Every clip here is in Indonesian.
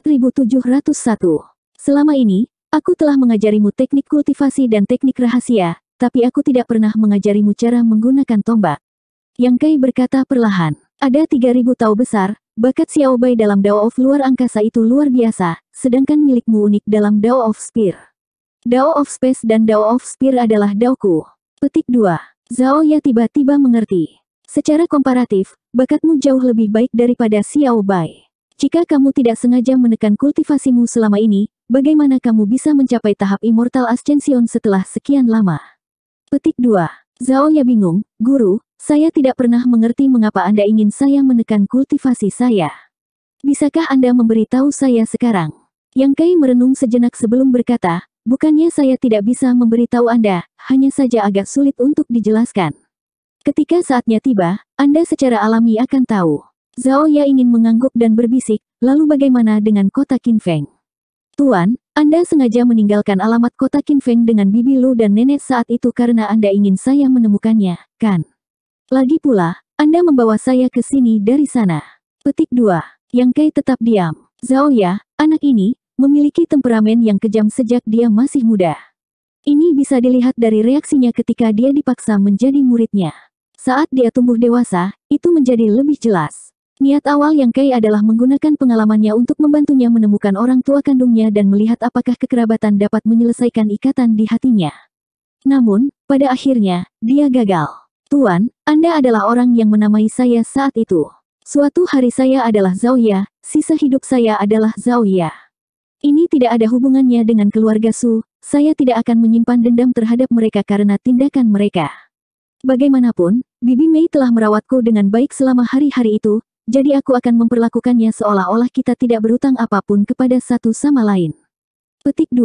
4701. Selama ini, aku telah mengajarimu teknik kultivasi dan teknik rahasia, tapi aku tidak pernah mengajarimu cara menggunakan tombak. Yang Kai berkata perlahan, ada 3000 tau besar, bakat Xiao Bai dalam Dao of luar angkasa itu luar biasa, sedangkan milikmu unik dalam Dao of Spear. Dao of Space dan Dao of Spear adalah Daoku. Petik 2. Zhao Ya tiba-tiba mengerti. Secara komparatif, bakatmu jauh lebih baik daripada Xiao Bai. Jika kamu tidak sengaja menekan kultivasimu selama ini, bagaimana kamu bisa mencapai tahap Immortal Ascension setelah sekian lama? Petik 2. Zhao ya bingung, guru, saya tidak pernah mengerti mengapa Anda ingin saya menekan kultivasi saya. Bisakah Anda memberitahu saya sekarang? Yang Kai merenung sejenak sebelum berkata, bukannya saya tidak bisa memberitahu Anda, hanya saja agak sulit untuk dijelaskan. Ketika saatnya tiba, Anda secara alami akan tahu. Zhao Ya ingin mengangguk dan berbisik, lalu bagaimana dengan kota Kinfeng? Tuan, Anda sengaja meninggalkan alamat kota Kinfeng dengan Bibi Lu dan nenek saat itu karena Anda ingin saya menemukannya, kan? Lagi pula, Anda membawa saya ke sini dari sana. Petik 2. Yang Kai tetap diam. Zhao Ya, anak ini, memiliki temperamen yang kejam sejak dia masih muda. Ini bisa dilihat dari reaksinya ketika dia dipaksa menjadi muridnya. Saat dia tumbuh dewasa, itu menjadi lebih jelas. Niat awal yang kai adalah menggunakan pengalamannya untuk membantunya menemukan orang tua kandungnya dan melihat apakah kekerabatan dapat menyelesaikan ikatan di hatinya. Namun, pada akhirnya, dia gagal. Tuan, Anda adalah orang yang menamai saya saat itu. Suatu hari saya adalah Zhaoya, sisa hidup saya adalah Zhaoya. Ini tidak ada hubungannya dengan keluarga Su, saya tidak akan menyimpan dendam terhadap mereka karena tindakan mereka. Bagaimanapun, Bibi Mei telah merawatku dengan baik selama hari-hari itu, jadi aku akan memperlakukannya seolah-olah kita tidak berutang apapun kepada satu sama lain. Petik 2.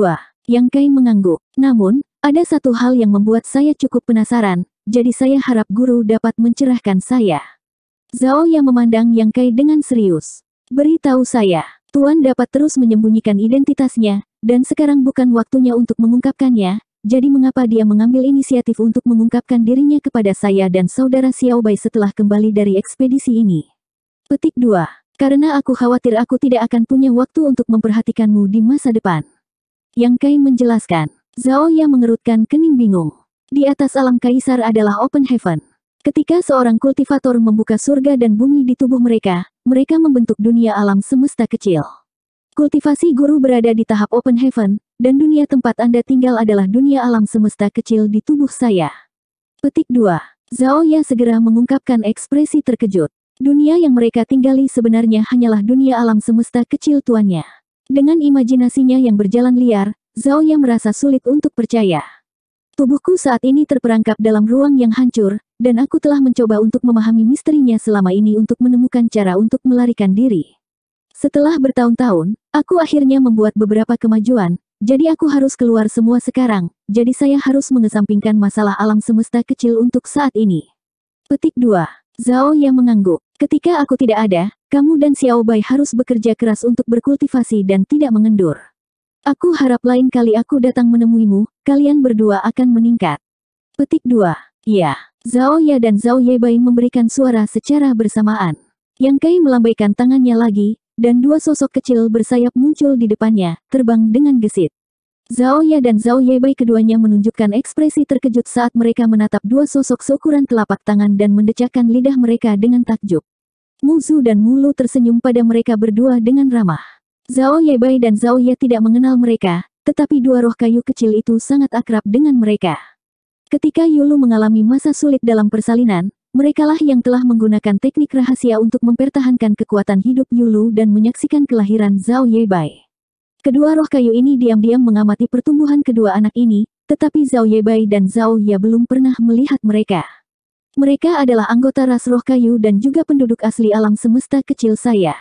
Yang Kai mengangguk. Namun, ada satu hal yang membuat saya cukup penasaran, jadi saya harap guru dapat mencerahkan saya. Zhao yang memandang Yang Kai dengan serius. Beritahu saya, Tuan dapat terus menyembunyikan identitasnya, dan sekarang bukan waktunya untuk mengungkapkannya, jadi mengapa dia mengambil inisiatif untuk mengungkapkan dirinya kepada saya dan saudara Xiaobai setelah kembali dari ekspedisi ini? Petik 2. Karena aku khawatir aku tidak akan punya waktu untuk memperhatikanmu di masa depan. Yang Kai menjelaskan, Zhao Ya mengerutkan kening bingung. Di atas alam kaisar adalah open heaven. Ketika seorang kultivator membuka surga dan bumi di tubuh mereka, mereka membentuk dunia alam semesta kecil. Kultivasi guru berada di tahap open heaven, dan dunia tempat Anda tinggal adalah dunia alam semesta kecil di tubuh saya. Petik 2. Zhao Ya segera mengungkapkan ekspresi terkejut. Dunia yang mereka tinggali sebenarnya hanyalah dunia alam semesta kecil tuannya. Dengan imajinasinya yang berjalan liar, Zhao Ya merasa sulit untuk percaya. Tubuhku saat ini terperangkap dalam ruang yang hancur, dan aku telah mencoba untuk memahami misterinya selama ini untuk menemukan cara untuk melarikan diri. Setelah bertahun-tahun, aku akhirnya membuat beberapa kemajuan, jadi aku harus keluar semua sekarang, jadi saya harus mengesampingkan masalah alam semesta kecil untuk saat ini. Petik 2. Zhao yang mengangguk. Ketika aku tidak ada, kamu dan Xiao Bai harus bekerja keras untuk berkultivasi dan tidak mengendur. Aku harap lain kali aku datang menemuimu, kalian berdua akan meningkat. Petik 2. Ya, Zhao Ya dan Zhao Ye Bai memberikan suara secara bersamaan. Yang Kai melambaikan tangannya lagi, dan dua sosok kecil bersayap muncul di depannya, terbang dengan gesit. Zhao Ya dan Zhao Yebei keduanya menunjukkan ekspresi terkejut saat mereka menatap dua sosok seukuran telapak tangan dan mendecahkan lidah mereka dengan takjub. Mu Muzu dan Mu Lu tersenyum pada mereka berdua dengan ramah. Zhao Yebei dan Zhao Ye tidak mengenal mereka, tetapi dua roh kayu kecil itu sangat akrab dengan mereka. Ketika Yulu mengalami masa sulit dalam persalinan, Merekalah yang telah menggunakan teknik rahasia untuk mempertahankan kekuatan hidup Yulu dan menyaksikan kelahiran Zhao Yebei. Kedua roh kayu ini diam-diam mengamati pertumbuhan kedua anak ini, tetapi Zhao Yebai dan Zhao Ya belum pernah melihat mereka. Mereka adalah anggota ras roh kayu dan juga penduduk asli alam semesta kecil saya.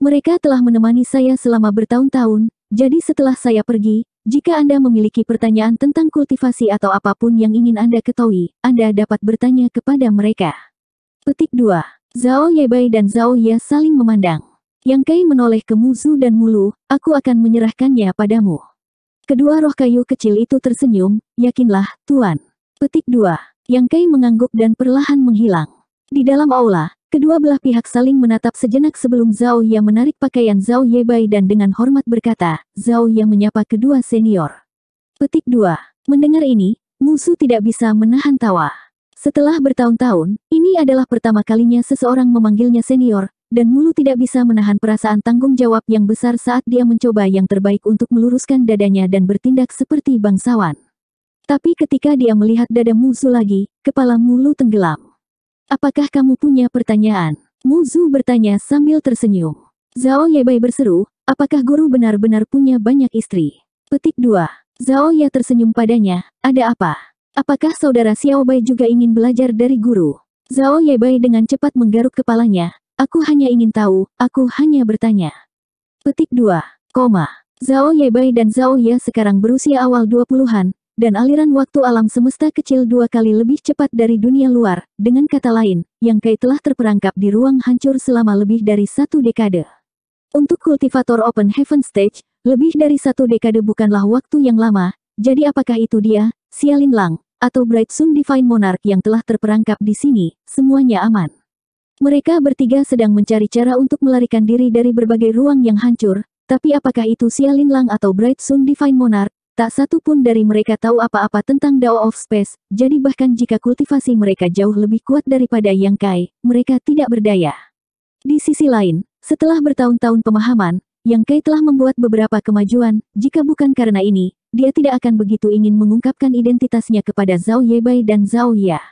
Mereka telah menemani saya selama bertahun-tahun, jadi setelah saya pergi, jika Anda memiliki pertanyaan tentang kultivasi atau apapun yang ingin Anda ketahui, Anda dapat bertanya kepada mereka. Petik 2. Zhao Yebai dan Zhao Ya saling memandang. Yang Kai menoleh ke Muzu dan Mulu, aku akan menyerahkannya padamu. Kedua roh kayu kecil itu tersenyum, yakinlah, Tuan. Petik dua. Yang Kai mengangguk dan perlahan menghilang. Di dalam aula, kedua belah pihak saling menatap sejenak sebelum Zhao Ye menarik pakaian Zhao Yebai dan dengan hormat berkata, Zhao Ye menyapa kedua senior. Petik dua. Mendengar ini, Musu tidak bisa menahan tawa. Setelah bertahun-tahun, ini adalah pertama kalinya seseorang memanggilnya senior, dan Mulu tidak bisa menahan perasaan tanggung jawab yang besar saat dia mencoba yang terbaik untuk meluruskan dadanya dan bertindak seperti bangsawan. Tapi ketika dia melihat dada Muzu lagi, kepala Mulu tenggelam. Apakah kamu punya pertanyaan? Muzu bertanya sambil tersenyum. Zhao Yebai berseru, apakah guru benar-benar punya banyak istri? Petik 2. Zhao Ye tersenyum padanya, ada apa? Apakah saudara Xiaobai juga ingin belajar dari guru? Zhao Yebai dengan cepat menggaruk kepalanya, Aku hanya ingin tahu, aku hanya bertanya. Petik 2, koma. Zhao Yebai dan Zhao Ye sekarang berusia awal 20-an, dan aliran waktu alam semesta kecil dua kali lebih cepat dari dunia luar, dengan kata lain, yang Kai telah terperangkap di ruang hancur selama lebih dari satu dekade. Untuk kultivator Open Heaven Stage, lebih dari satu dekade bukanlah waktu yang lama, jadi apakah itu dia, Xialin Lang, atau Bright Sun Divine Monarch yang telah terperangkap di sini, semuanya aman. Mereka bertiga sedang mencari cara untuk melarikan diri dari berbagai ruang yang hancur, tapi apakah itu Xialin Lang atau Bright Sun Divine Monarch, tak satu pun dari mereka tahu apa-apa tentang Dao of Space, jadi bahkan jika kultivasi mereka jauh lebih kuat daripada Yang Kai, mereka tidak berdaya. Di sisi lain, setelah bertahun-tahun pemahaman, Yang Kai telah membuat beberapa kemajuan, jika bukan karena ini, dia tidak akan begitu ingin mengungkapkan identitasnya kepada Zhao Yebai dan Zhao Ya.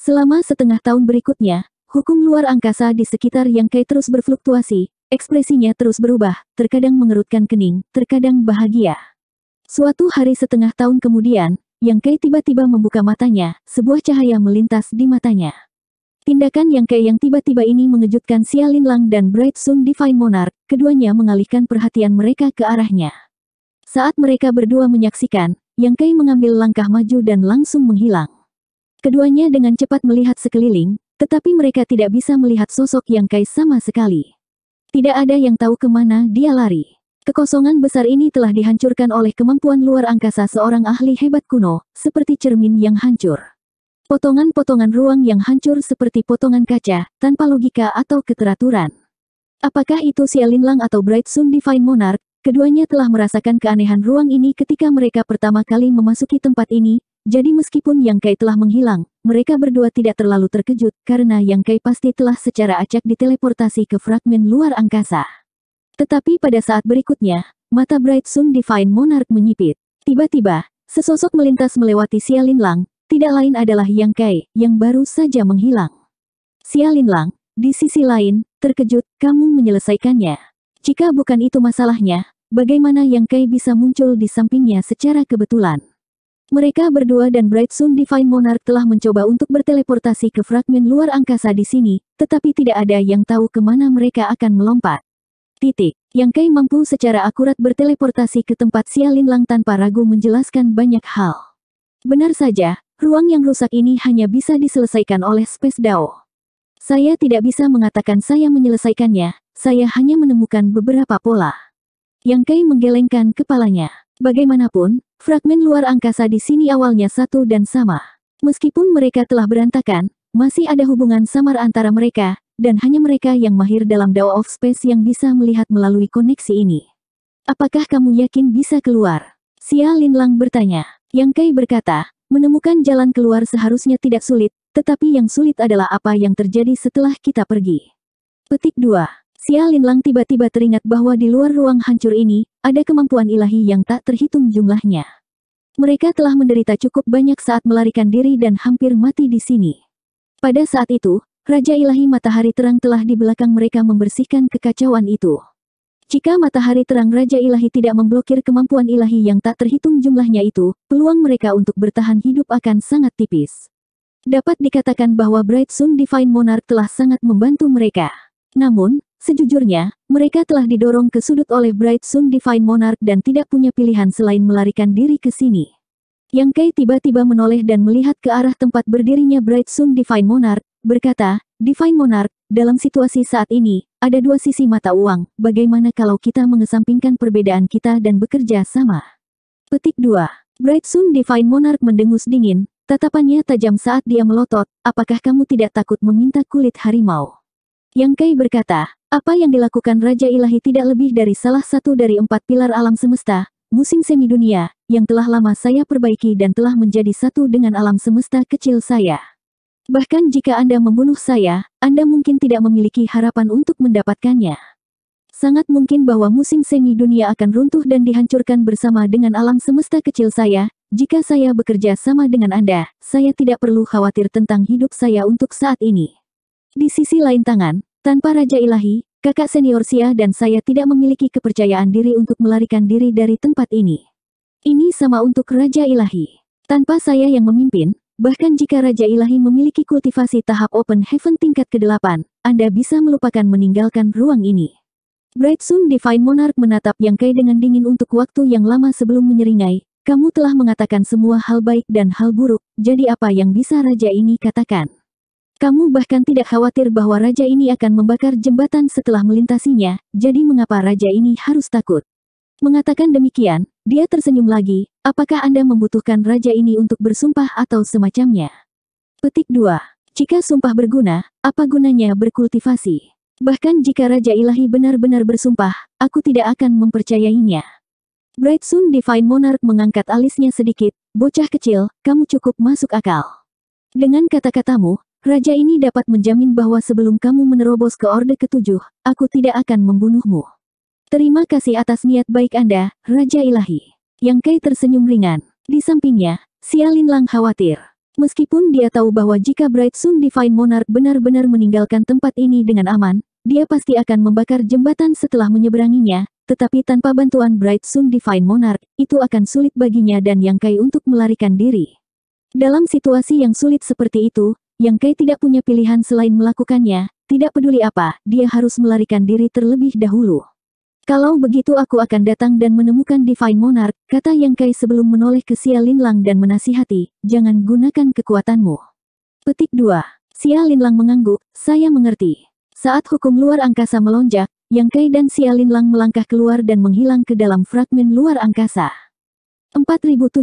Selama setengah tahun berikutnya, Hukum luar angkasa di sekitar Yang Kai terus berfluktuasi, ekspresinya terus berubah, terkadang mengerutkan kening, terkadang bahagia. Suatu hari setengah tahun kemudian, Yang Kai tiba-tiba membuka matanya, sebuah cahaya melintas di matanya. Tindakan Yang Kai yang tiba-tiba ini mengejutkan Xia Lang dan Bright Sun Divine Monarch, keduanya mengalihkan perhatian mereka ke arahnya. Saat mereka berdua menyaksikan, Yang Kai mengambil langkah maju dan langsung menghilang. Keduanya dengan cepat melihat sekeliling, tetapi mereka tidak bisa melihat sosok Yang Kai sama sekali. Tidak ada yang tahu kemana dia lari. Kekosongan besar ini telah dihancurkan oleh kemampuan luar angkasa seorang ahli hebat kuno, seperti cermin yang hancur. Potongan-potongan ruang yang hancur seperti potongan kaca, tanpa logika atau keteraturan. Apakah itu Xialin Lang atau Bright Sun Divine Monarch, keduanya telah merasakan keanehan ruang ini ketika mereka pertama kali memasuki tempat ini, jadi meskipun Yang Kai telah menghilang, mereka berdua tidak terlalu terkejut karena Yang Kai pasti telah secara acak diteleportasi ke fragmen luar angkasa. Tetapi pada saat berikutnya, mata Bright Sun Divine Monarch menyipit. Tiba-tiba, sesosok melintas melewati Xia Lang. tidak lain adalah Yang Kai yang baru saja menghilang. Xia Lang, di sisi lain, terkejut kamu menyelesaikannya. Jika bukan itu masalahnya, bagaimana Yang Kai bisa muncul di sampingnya secara kebetulan? Mereka berdua dan Bright Sun Divine Monarch telah mencoba untuk berteleportasi ke fragmen luar angkasa di sini, tetapi tidak ada yang tahu kemana mereka akan melompat. Titik. Yang Kai mampu secara akurat berteleportasi ke tempat Sialin Lang tanpa ragu menjelaskan banyak hal. Benar saja, ruang yang rusak ini hanya bisa diselesaikan oleh Space Dao. Saya tidak bisa mengatakan saya menyelesaikannya, saya hanya menemukan beberapa pola. Yang Kai menggelengkan kepalanya. Bagaimanapun, Fragmen luar angkasa di sini awalnya satu dan sama. Meskipun mereka telah berantakan, masih ada hubungan samar antara mereka, dan hanya mereka yang mahir dalam Dao of Space yang bisa melihat melalui koneksi ini. Apakah kamu yakin bisa keluar? Xia Lang bertanya. Yang Kai berkata, menemukan jalan keluar seharusnya tidak sulit, tetapi yang sulit adalah apa yang terjadi setelah kita pergi. Petik 2. Xia Linlang tiba-tiba teringat bahwa di luar ruang hancur ini, ada kemampuan ilahi yang tak terhitung jumlahnya. Mereka telah menderita cukup banyak saat melarikan diri dan hampir mati di sini. Pada saat itu, Raja Ilahi Matahari Terang telah di belakang mereka membersihkan kekacauan itu. Jika Matahari Terang Raja Ilahi tidak memblokir kemampuan ilahi yang tak terhitung jumlahnya itu, peluang mereka untuk bertahan hidup akan sangat tipis. Dapat dikatakan bahwa Bright Sun Divine Monarch telah sangat membantu mereka. Namun, Sejujurnya, mereka telah didorong ke sudut oleh Bright Sun Divine Monarch dan tidak punya pilihan selain melarikan diri ke sini. Yang Kai tiba-tiba menoleh dan melihat ke arah tempat berdirinya Bright Sun Divine Monarch, berkata, Divine Monarch, dalam situasi saat ini, ada dua sisi mata uang, bagaimana kalau kita mengesampingkan perbedaan kita dan bekerja sama? Petik 2. Bright Sun Divine Monarch mendengus dingin, tatapannya tajam saat dia melotot, apakah kamu tidak takut meminta kulit harimau? Yang Kai berkata, apa yang dilakukan Raja Ilahi tidak lebih dari salah satu dari empat pilar alam semesta, musim semi dunia, yang telah lama saya perbaiki dan telah menjadi satu dengan alam semesta kecil saya. Bahkan jika Anda membunuh saya, Anda mungkin tidak memiliki harapan untuk mendapatkannya. Sangat mungkin bahwa musim semi dunia akan runtuh dan dihancurkan bersama dengan alam semesta kecil saya. Jika saya bekerja sama dengan Anda, saya tidak perlu khawatir tentang hidup saya untuk saat ini. Di sisi lain tangan, tanpa Raja Ilahi, kakak senior Sia dan saya tidak memiliki kepercayaan diri untuk melarikan diri dari tempat ini. Ini sama untuk Raja Ilahi. Tanpa saya yang memimpin, bahkan jika Raja Ilahi memiliki kultivasi tahap Open Heaven tingkat ke-8, Anda bisa melupakan meninggalkan ruang ini. Bright Sun Divine Monarch menatap yang Kai dengan dingin untuk waktu yang lama sebelum menyeringai, kamu telah mengatakan semua hal baik dan hal buruk, jadi apa yang bisa raja ini katakan? Kamu bahkan tidak khawatir bahwa raja ini akan membakar jembatan setelah melintasinya, jadi mengapa raja ini harus takut? Mengatakan demikian, dia tersenyum lagi, apakah Anda membutuhkan raja ini untuk bersumpah atau semacamnya? Petik 2. Jika sumpah berguna, apa gunanya berkultivasi? Bahkan jika Raja Ilahi benar-benar bersumpah, aku tidak akan mempercayainya. Bright Sun Divine Monarch mengangkat alisnya sedikit, bocah kecil, kamu cukup masuk akal. Dengan kata-katamu, Raja ini dapat menjamin bahwa sebelum kamu menerobos ke Orde Ketujuh, aku tidak akan membunuhmu. Terima kasih atas niat baik Anda, Raja Ilahi. Yang Kai tersenyum ringan. Di sampingnya, Sialin Lang khawatir. Meskipun dia tahu bahwa jika Bright Sun Divine Monarch benar-benar meninggalkan tempat ini dengan aman, dia pasti akan membakar jembatan setelah menyeberanginya, tetapi tanpa bantuan Bright Sun Divine Monarch, itu akan sulit baginya dan Yang Kai untuk melarikan diri. Dalam situasi yang sulit seperti itu, yang Kai tidak punya pilihan selain melakukannya, tidak peduli apa, dia harus melarikan diri terlebih dahulu. Kalau begitu aku akan datang dan menemukan Divine Monarch, kata Yang Kai sebelum menoleh ke Xia Linlang dan menasihati, jangan gunakan kekuatanmu. Petik 2. Xia Linlang mengangguk, saya mengerti. Saat hukum luar angkasa melonjak, Yang Kai dan Xia Linlang melangkah keluar dan menghilang ke dalam fragmen luar angkasa. 4702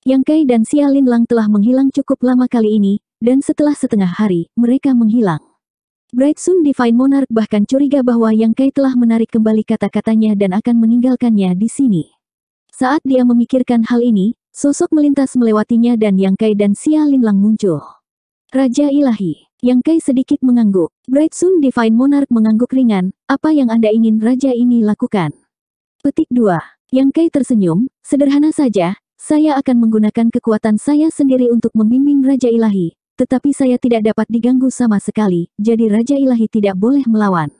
yang Kai dan Xialin Lang telah menghilang cukup lama kali ini, dan setelah setengah hari, mereka menghilang. Bright Sun Divine Monarch bahkan curiga bahwa Yang Kai telah menarik kembali kata-katanya dan akan meninggalkannya di sini. Saat dia memikirkan hal ini, sosok melintas melewatinya dan Yang Kai dan Xialin Lang muncul. Raja Ilahi, Yang Kai sedikit mengangguk. Bright Sun Divine Monarch mengangguk ringan, apa yang Anda ingin Raja ini lakukan? Petik 2. Yang Kai tersenyum, sederhana saja, saya akan menggunakan kekuatan saya sendiri untuk membimbing Raja Ilahi, tetapi saya tidak dapat diganggu sama sekali, jadi Raja Ilahi tidak boleh melawan.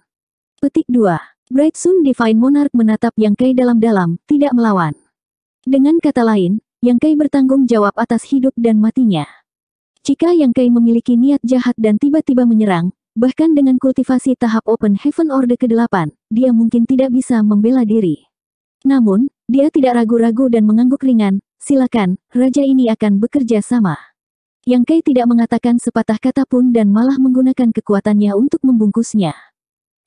Petik 2. Bright Sun Divine Monarch menatap Yang Kai dalam-dalam, tidak melawan. Dengan kata lain, Yang Kai bertanggung jawab atas hidup dan matinya. Jika Yang Kai memiliki niat jahat dan tiba-tiba menyerang, bahkan dengan kultivasi tahap Open Heaven Order ke-8, dia mungkin tidak bisa membela diri. Namun, dia tidak ragu-ragu dan mengangguk ringan, silakan, raja ini akan bekerja sama. Yang kai tidak mengatakan sepatah kata pun dan malah menggunakan kekuatannya untuk membungkusnya.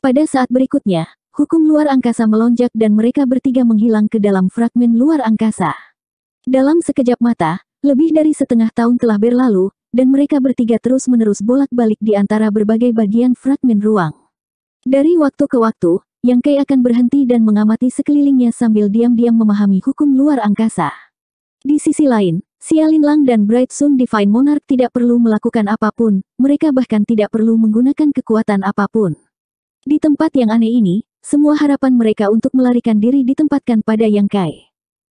Pada saat berikutnya, hukum luar angkasa melonjak dan mereka bertiga menghilang ke dalam fragmen luar angkasa. Dalam sekejap mata, lebih dari setengah tahun telah berlalu, dan mereka bertiga terus-menerus bolak-balik di antara berbagai bagian fragmen ruang. Dari waktu ke waktu, Yang kai akan berhenti dan mengamati sekelilingnya sambil diam-diam memahami hukum luar angkasa. Di sisi lain, Xialin Lang dan Bright Sun Divine Monarch tidak perlu melakukan apapun, mereka bahkan tidak perlu menggunakan kekuatan apapun. Di tempat yang aneh ini, semua harapan mereka untuk melarikan diri ditempatkan pada Yang Kai.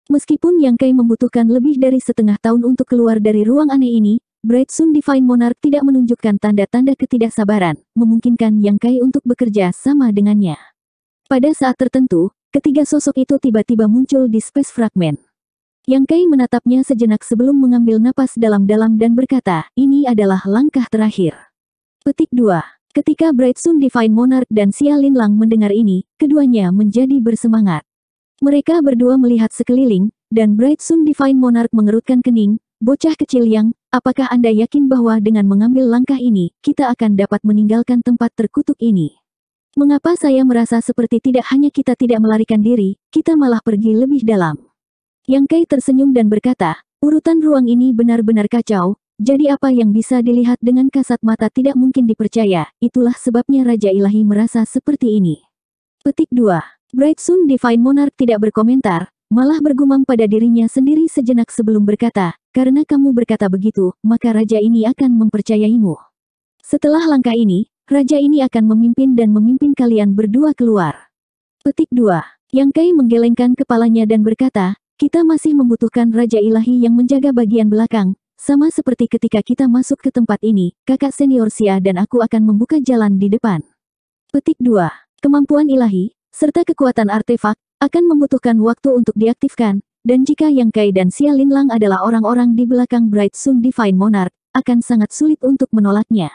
Meskipun Yang Kai membutuhkan lebih dari setengah tahun untuk keluar dari ruang aneh ini, Bright Sun Divine Monarch tidak menunjukkan tanda-tanda ketidaksabaran, memungkinkan Yang Kai untuk bekerja sama dengannya. Pada saat tertentu, ketiga sosok itu tiba-tiba muncul di space fragment. Yang Kai menatapnya sejenak sebelum mengambil napas dalam-dalam dan berkata, ini adalah langkah terakhir. Petik 2. Ketika Bright Sun Divine Monarch dan Xia Lin Lang mendengar ini, keduanya menjadi bersemangat. Mereka berdua melihat sekeliling, dan Bright Sun Divine Monarch mengerutkan kening, bocah kecil yang, apakah Anda yakin bahwa dengan mengambil langkah ini, kita akan dapat meninggalkan tempat terkutuk ini? Mengapa saya merasa seperti tidak hanya kita tidak melarikan diri, kita malah pergi lebih dalam? Yang Kai tersenyum dan berkata, urutan ruang ini benar-benar kacau, jadi apa yang bisa dilihat dengan kasat mata tidak mungkin dipercaya, itulah sebabnya Raja Ilahi merasa seperti ini. Petik 2. Bright Sun Divine Monarch tidak berkomentar, malah bergumam pada dirinya sendiri sejenak sebelum berkata, karena kamu berkata begitu, maka Raja ini akan mempercayaimu. Setelah langkah ini, Raja ini akan memimpin dan memimpin kalian berdua keluar. Petik 2. Yang Kai menggelengkan kepalanya dan berkata, kita masih membutuhkan Raja Ilahi yang menjaga bagian belakang, sama seperti ketika kita masuk ke tempat ini, kakak senior Sia dan aku akan membuka jalan di depan. Petik 2. Kemampuan ilahi, serta kekuatan artefak, akan membutuhkan waktu untuk diaktifkan, dan jika Yang Kai dan Sia Lin Lang adalah orang-orang di belakang Bright Sun Divine Monarch, akan sangat sulit untuk menolaknya.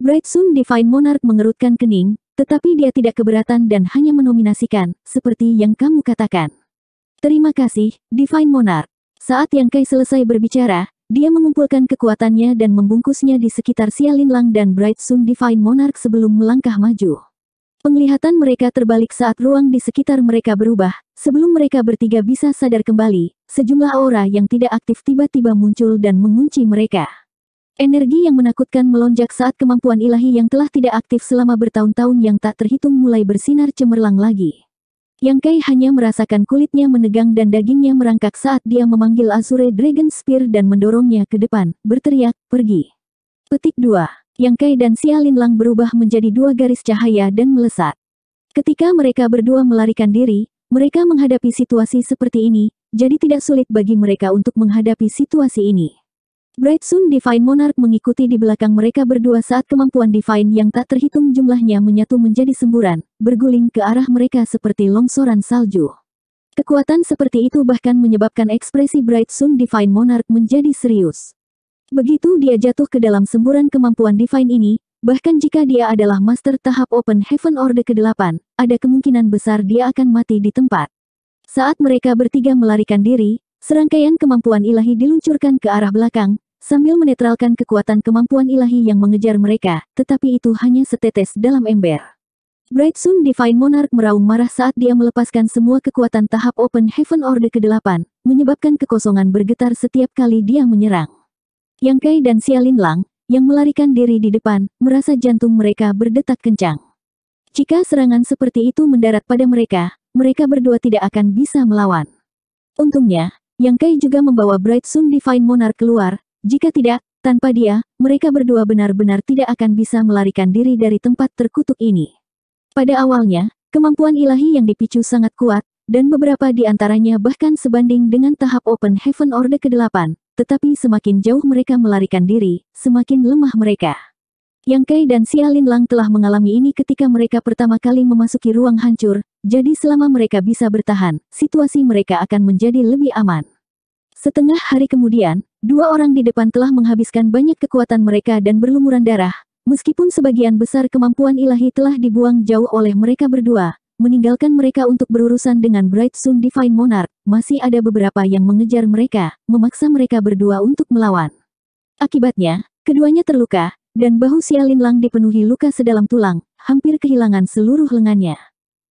Bright Sun Divine Monarch mengerutkan kening, tetapi dia tidak keberatan dan hanya menominasikan, seperti yang kamu katakan. Terima kasih, Divine Monarch. Saat Yang Kai selesai berbicara, dia mengumpulkan kekuatannya dan membungkusnya di sekitar Lang dan Bright Sun Divine Monarch sebelum melangkah maju. Penglihatan mereka terbalik saat ruang di sekitar mereka berubah, sebelum mereka bertiga bisa sadar kembali, sejumlah aura yang tidak aktif tiba-tiba muncul dan mengunci mereka. Energi yang menakutkan melonjak saat kemampuan ilahi yang telah tidak aktif selama bertahun-tahun yang tak terhitung mulai bersinar cemerlang lagi. Yang Kai hanya merasakan kulitnya menegang dan dagingnya merangkak saat dia memanggil Azure Dragon Spear dan mendorongnya ke depan, berteriak, pergi. Petik 2. Yang Kai dan Xialin Lang berubah menjadi dua garis cahaya dan melesat. Ketika mereka berdua melarikan diri, mereka menghadapi situasi seperti ini, jadi tidak sulit bagi mereka untuk menghadapi situasi ini. Bright Sun Divine Monarch mengikuti di belakang mereka berdua saat kemampuan Divine yang tak terhitung jumlahnya menyatu menjadi semburan, berguling ke arah mereka seperti longsoran salju. Kekuatan seperti itu bahkan menyebabkan ekspresi Bright Sun Divine Monarch menjadi serius. Begitu dia jatuh ke dalam semburan kemampuan Divine ini, bahkan jika dia adalah master tahap Open Heaven Order ke-8, ada kemungkinan besar dia akan mati di tempat. Saat mereka bertiga melarikan diri, serangkaian kemampuan ilahi diluncurkan ke arah belakang, sambil menetralkan kekuatan kemampuan ilahi yang mengejar mereka, tetapi itu hanya setetes dalam ember. Bright Sun Divine Monarch meraung marah saat dia melepaskan semua kekuatan tahap Open Heaven Order ke-8, menyebabkan kekosongan bergetar setiap kali dia menyerang. Yang Kai dan Xialin Lang, yang melarikan diri di depan, merasa jantung mereka berdetak kencang. Jika serangan seperti itu mendarat pada mereka, mereka berdua tidak akan bisa melawan. Untungnya, yang Kai juga membawa Bright Sun Divine Monarch keluar, jika tidak, tanpa dia, mereka berdua benar-benar tidak akan bisa melarikan diri dari tempat terkutuk ini. Pada awalnya, kemampuan ilahi yang dipicu sangat kuat, dan beberapa di antaranya bahkan sebanding dengan tahap Open Heaven Order ke-8, tetapi semakin jauh mereka melarikan diri, semakin lemah mereka. Yang Kai dan Sialin Lang telah mengalami ini ketika mereka pertama kali memasuki ruang hancur, jadi selama mereka bisa bertahan, situasi mereka akan menjadi lebih aman. Setengah hari kemudian, dua orang di depan telah menghabiskan banyak kekuatan mereka dan berlumuran darah, meskipun sebagian besar kemampuan ilahi telah dibuang jauh oleh mereka berdua, meninggalkan mereka untuk berurusan dengan Bright Sun Divine Monarch, masih ada beberapa yang mengejar mereka, memaksa mereka berdua untuk melawan. Akibatnya, keduanya terluka, dan bahu Xialin Lang dipenuhi luka sedalam tulang, hampir kehilangan seluruh lengannya.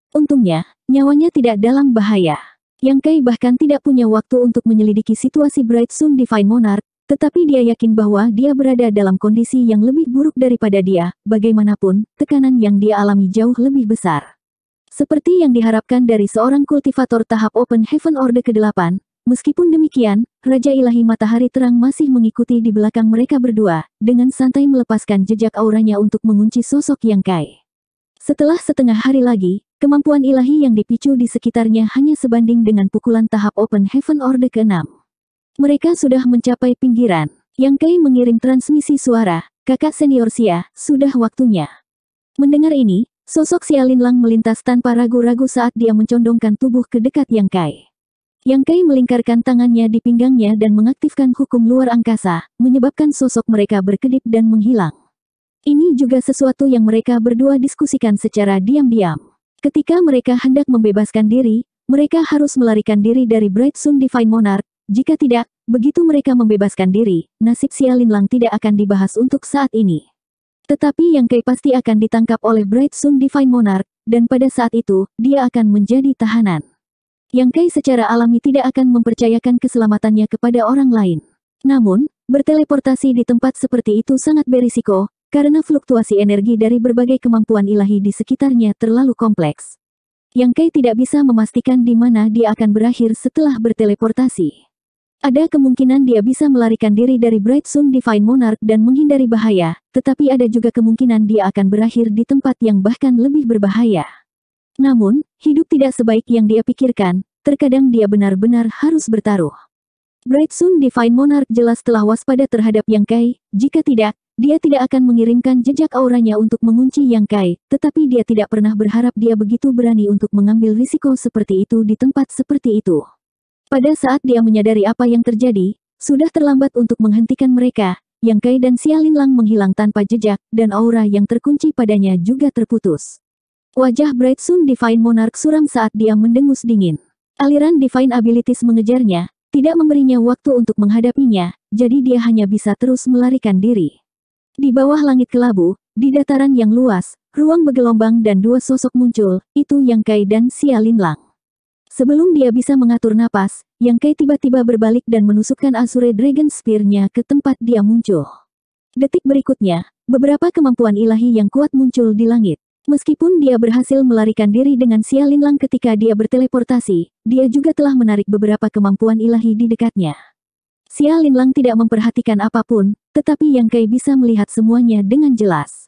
Untungnya, nyawanya tidak dalam bahaya. Yang Kai bahkan tidak punya waktu untuk menyelidiki situasi Bright Sun Divine Monarch, tetapi dia yakin bahwa dia berada dalam kondisi yang lebih buruk daripada dia, bagaimanapun, tekanan yang dia alami jauh lebih besar. Seperti yang diharapkan dari seorang kultivator tahap Open Heaven Order ke-8, meskipun demikian, Raja Ilahi Matahari Terang masih mengikuti di belakang mereka berdua, dengan santai melepaskan jejak auranya untuk mengunci sosok Yang Kai. Setelah setengah hari lagi, Kemampuan ilahi yang dipicu di sekitarnya hanya sebanding dengan pukulan tahap Open Heaven Order ke-6. Mereka sudah mencapai pinggiran. Yang Kai mengirim transmisi suara, kakak senior Sia, sudah waktunya. Mendengar ini, sosok Sia lang melintas tanpa ragu-ragu saat dia mencondongkan tubuh ke dekat Yang Kai. Yang Kai melingkarkan tangannya di pinggangnya dan mengaktifkan hukum luar angkasa, menyebabkan sosok mereka berkedip dan menghilang. Ini juga sesuatu yang mereka berdua diskusikan secara diam-diam. Ketika mereka hendak membebaskan diri, mereka harus melarikan diri dari Bright Sun Divine Monarch, jika tidak, begitu mereka membebaskan diri, nasib Sialin Lang tidak akan dibahas untuk saat ini. Tetapi Yang Kei pasti akan ditangkap oleh Bright Sun Divine Monarch, dan pada saat itu, dia akan menjadi tahanan. Yang kai secara alami tidak akan mempercayakan keselamatannya kepada orang lain. Namun, berteleportasi di tempat seperti itu sangat berisiko, karena fluktuasi energi dari berbagai kemampuan ilahi di sekitarnya terlalu kompleks. Yang Kai tidak bisa memastikan di mana dia akan berakhir setelah berteleportasi. Ada kemungkinan dia bisa melarikan diri dari Bright Sun Divine Monarch dan menghindari bahaya, tetapi ada juga kemungkinan dia akan berakhir di tempat yang bahkan lebih berbahaya. Namun, hidup tidak sebaik yang dia pikirkan, terkadang dia benar-benar harus bertaruh. Bright Sun Divine Monarch jelas telah waspada terhadap Yang Kai, jika tidak, dia tidak akan mengirimkan jejak auranya untuk mengunci Yang Kai, tetapi dia tidak pernah berharap dia begitu berani untuk mengambil risiko seperti itu di tempat seperti itu. Pada saat dia menyadari apa yang terjadi, sudah terlambat untuk menghentikan mereka, Yang Kai dan Xialin Lang menghilang tanpa jejak, dan aura yang terkunci padanya juga terputus. Wajah Bright Sun Divine Monarch suram saat dia mendengus dingin. Aliran Divine Abilities mengejarnya, tidak memberinya waktu untuk menghadapinya, jadi dia hanya bisa terus melarikan diri. Di bawah langit kelabu, di dataran yang luas, ruang bergelombang dan dua sosok muncul, itu Yang Kai dan Xia Linlang. Sebelum dia bisa mengatur napas, Yang Kai tiba-tiba berbalik dan menusukkan Asure Dragon Spear-nya ke tempat dia muncul. Detik berikutnya, beberapa kemampuan ilahi yang kuat muncul di langit. Meskipun dia berhasil melarikan diri dengan Xia Linlang ketika dia berteleportasi, dia juga telah menarik beberapa kemampuan ilahi di dekatnya. Xia Linlang tidak memperhatikan apapun, tetapi Yang Kai bisa melihat semuanya dengan jelas.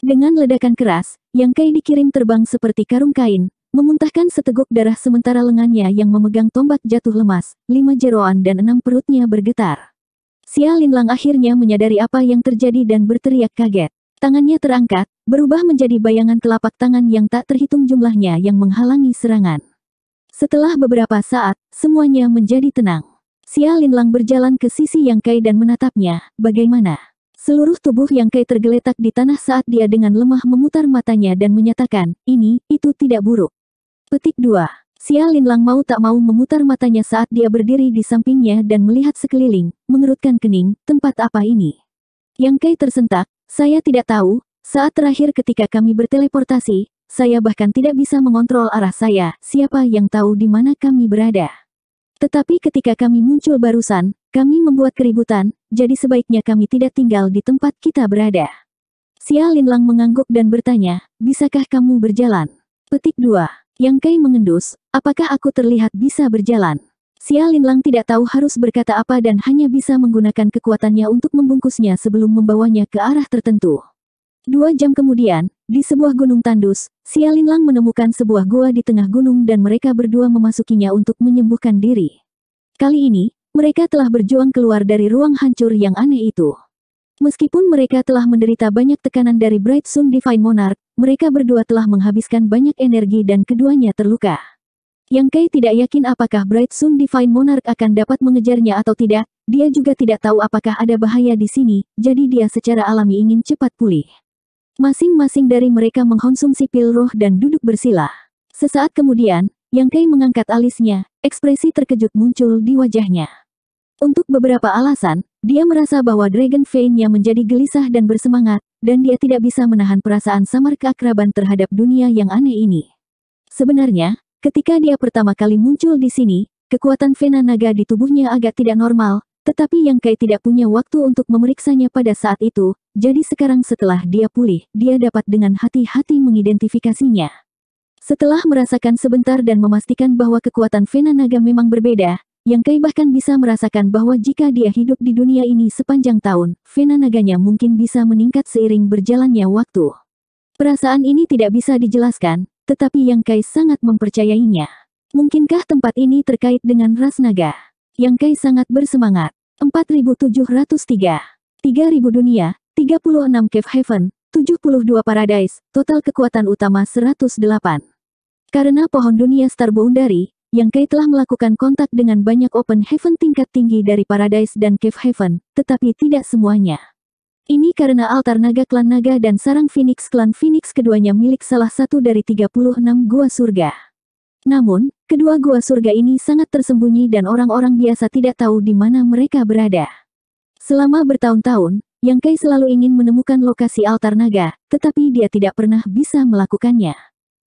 Dengan ledakan keras, Yang Kai dikirim terbang seperti karung kain, memuntahkan seteguk darah sementara lengannya yang memegang tombak jatuh lemas, lima jeroan dan enam perutnya bergetar. Xia Linlang akhirnya menyadari apa yang terjadi dan berteriak kaget. Tangannya terangkat, berubah menjadi bayangan telapak tangan yang tak terhitung jumlahnya yang menghalangi serangan. Setelah beberapa saat, semuanya menjadi tenang. Xia Linlang berjalan ke sisi Yang Kai dan menatapnya, bagaimana? Seluruh tubuh Yang Kai tergeletak di tanah saat dia dengan lemah memutar matanya dan menyatakan, ini, itu tidak buruk. Petik 2. Xia Linlang mau tak mau memutar matanya saat dia berdiri di sampingnya dan melihat sekeliling, mengerutkan kening, tempat apa ini? Yang Kai tersentak, saya tidak tahu, saat terakhir ketika kami berteleportasi, saya bahkan tidak bisa mengontrol arah saya, siapa yang tahu di mana kami berada. Tetapi ketika kami muncul barusan, kami membuat keributan, jadi sebaiknya kami tidak tinggal di tempat kita berada. Xia Linlang mengangguk dan bertanya, bisakah kamu berjalan? Petik 2. Yang Kai mengendus, apakah aku terlihat bisa berjalan? Xia Linlang tidak tahu harus berkata apa dan hanya bisa menggunakan kekuatannya untuk membungkusnya sebelum membawanya ke arah tertentu. Dua jam kemudian, di sebuah gunung tandus, Lang menemukan sebuah gua di tengah gunung dan mereka berdua memasukinya untuk menyembuhkan diri. Kali ini, mereka telah berjuang keluar dari ruang hancur yang aneh itu. Meskipun mereka telah menderita banyak tekanan dari Bright Sun Divine Monarch, mereka berdua telah menghabiskan banyak energi dan keduanya terluka. Yang Kei tidak yakin apakah Bright Sun Divine Monarch akan dapat mengejarnya atau tidak, dia juga tidak tahu apakah ada bahaya di sini, jadi dia secara alami ingin cepat pulih. Masing-masing dari mereka mengkonsumsi pil roh dan duduk bersila. Sesaat kemudian, Yang Kei mengangkat alisnya, ekspresi terkejut muncul di wajahnya. Untuk beberapa alasan, dia merasa bahwa Dragon fane nya menjadi gelisah dan bersemangat, dan dia tidak bisa menahan perasaan samar keakraban terhadap dunia yang aneh ini. Sebenarnya, ketika dia pertama kali muncul di sini, kekuatan Vena Naga di tubuhnya agak tidak normal, tetapi Yang Kai tidak punya waktu untuk memeriksanya pada saat itu, jadi sekarang setelah dia pulih, dia dapat dengan hati-hati mengidentifikasinya. Setelah merasakan sebentar dan memastikan bahwa kekuatan Vena Naga memang berbeda, Yang Kai bahkan bisa merasakan bahwa jika dia hidup di dunia ini sepanjang tahun, Vena Naganya mungkin bisa meningkat seiring berjalannya waktu. Perasaan ini tidak bisa dijelaskan, tetapi Yang Kai sangat mempercayainya. Mungkinkah tempat ini terkait dengan ras naga? Yang Kai sangat bersemangat. 4703. 3000 dunia, 36 Cave Heaven, 72 Paradise, total kekuatan utama 108. Karena pohon dunia Star Boundary, yang Kay telah melakukan kontak dengan banyak Open Heaven tingkat tinggi dari Paradise dan Cave Heaven, tetapi tidak semuanya. Ini karena altar naga klan naga dan sarang Phoenix klan Phoenix keduanya milik salah satu dari 36 gua surga. Namun, kedua gua surga ini sangat tersembunyi dan orang-orang biasa tidak tahu di mana mereka berada. Selama bertahun-tahun, Yang Kai selalu ingin menemukan lokasi altar naga, tetapi dia tidak pernah bisa melakukannya.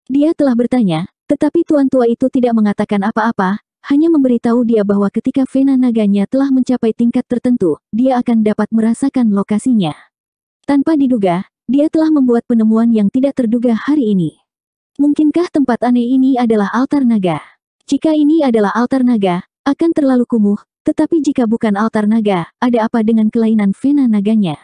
Dia telah bertanya, tetapi tuan tua itu tidak mengatakan apa-apa, hanya memberitahu dia bahwa ketika vena naganya telah mencapai tingkat tertentu, dia akan dapat merasakan lokasinya. Tanpa diduga, dia telah membuat penemuan yang tidak terduga hari ini. Mungkinkah tempat aneh ini adalah altar naga? Jika ini adalah altar naga, akan terlalu kumuh, tetapi jika bukan altar naga, ada apa dengan kelainan vena naganya?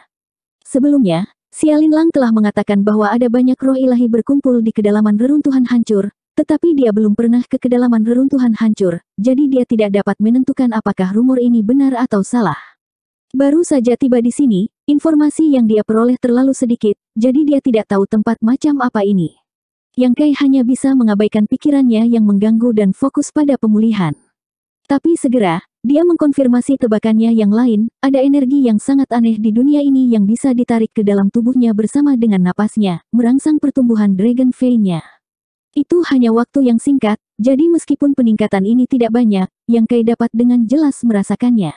Sebelumnya, Sialin Lang telah mengatakan bahwa ada banyak roh ilahi berkumpul di kedalaman reruntuhan hancur, tetapi dia belum pernah ke kedalaman reruntuhan hancur, jadi dia tidak dapat menentukan apakah rumor ini benar atau salah. Baru saja tiba di sini, informasi yang dia peroleh terlalu sedikit, jadi dia tidak tahu tempat macam apa ini. Yang Kai hanya bisa mengabaikan pikirannya yang mengganggu dan fokus pada pemulihan. Tapi segera, dia mengkonfirmasi tebakannya yang lain, ada energi yang sangat aneh di dunia ini yang bisa ditarik ke dalam tubuhnya bersama dengan napasnya, merangsang pertumbuhan Dragon Vein-nya. Itu hanya waktu yang singkat, jadi meskipun peningkatan ini tidak banyak, Yang Kai dapat dengan jelas merasakannya.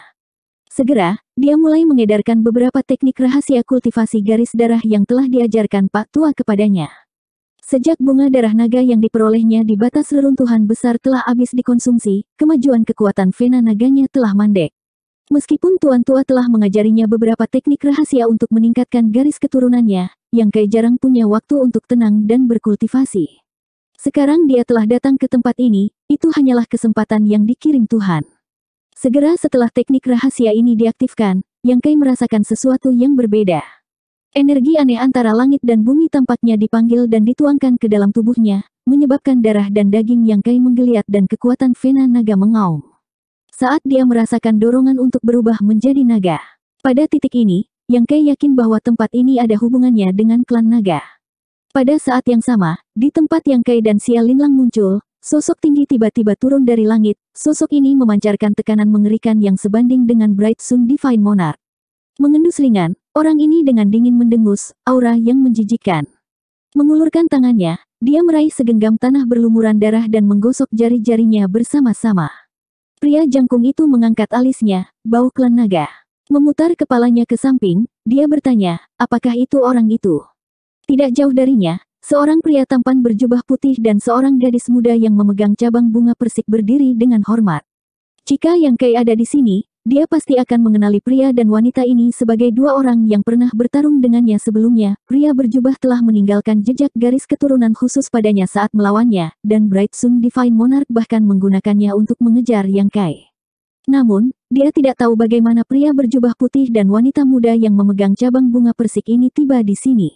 Segera, dia mulai mengedarkan beberapa teknik rahasia kultivasi garis darah yang telah diajarkan Pak Tua kepadanya. Sejak bunga darah naga yang diperolehnya di batas reruntuhan besar telah habis dikonsumsi, kemajuan kekuatan vena naganya telah mandek. Meskipun tuan tua telah mengajarinya beberapa teknik rahasia untuk meningkatkan garis keturunannya, yang kayak jarang punya waktu untuk tenang dan berkultivasi. Sekarang dia telah datang ke tempat ini, itu hanyalah kesempatan yang dikirim Tuhan. Segera setelah teknik rahasia ini diaktifkan, Yang Kai merasakan sesuatu yang berbeda. Energi aneh antara langit dan bumi tampaknya dipanggil dan dituangkan ke dalam tubuhnya, menyebabkan darah dan daging yang kai menggeliat dan kekuatan Vena naga mengaum. Saat dia merasakan dorongan untuk berubah menjadi naga. Pada titik ini, yang kai yakin bahwa tempat ini ada hubungannya dengan klan naga. Pada saat yang sama, di tempat yang kai dan Sia Linlang muncul, Sosok tinggi tiba-tiba turun dari langit, sosok ini memancarkan tekanan mengerikan yang sebanding dengan Bright Sun Divine Monarch. Mengendus ringan, Orang ini dengan dingin mendengus, aura yang menjijikan. Mengulurkan tangannya, dia meraih segenggam tanah berlumuran darah dan menggosok jari-jarinya bersama-sama. Pria jangkung itu mengangkat alisnya, bau klan naga. Memutar kepalanya ke samping, dia bertanya, apakah itu orang itu? Tidak jauh darinya, seorang pria tampan berjubah putih dan seorang gadis muda yang memegang cabang bunga persik berdiri dengan hormat. Jika Yang Kei ada di sini, dia pasti akan mengenali pria dan wanita ini sebagai dua orang yang pernah bertarung dengannya sebelumnya. Pria berjubah telah meninggalkan jejak garis keturunan khusus padanya saat melawannya, dan Bright Sun Divine Monarch bahkan menggunakannya untuk mengejar Yang Kai. Namun, dia tidak tahu bagaimana pria berjubah putih dan wanita muda yang memegang cabang bunga persik ini tiba di sini.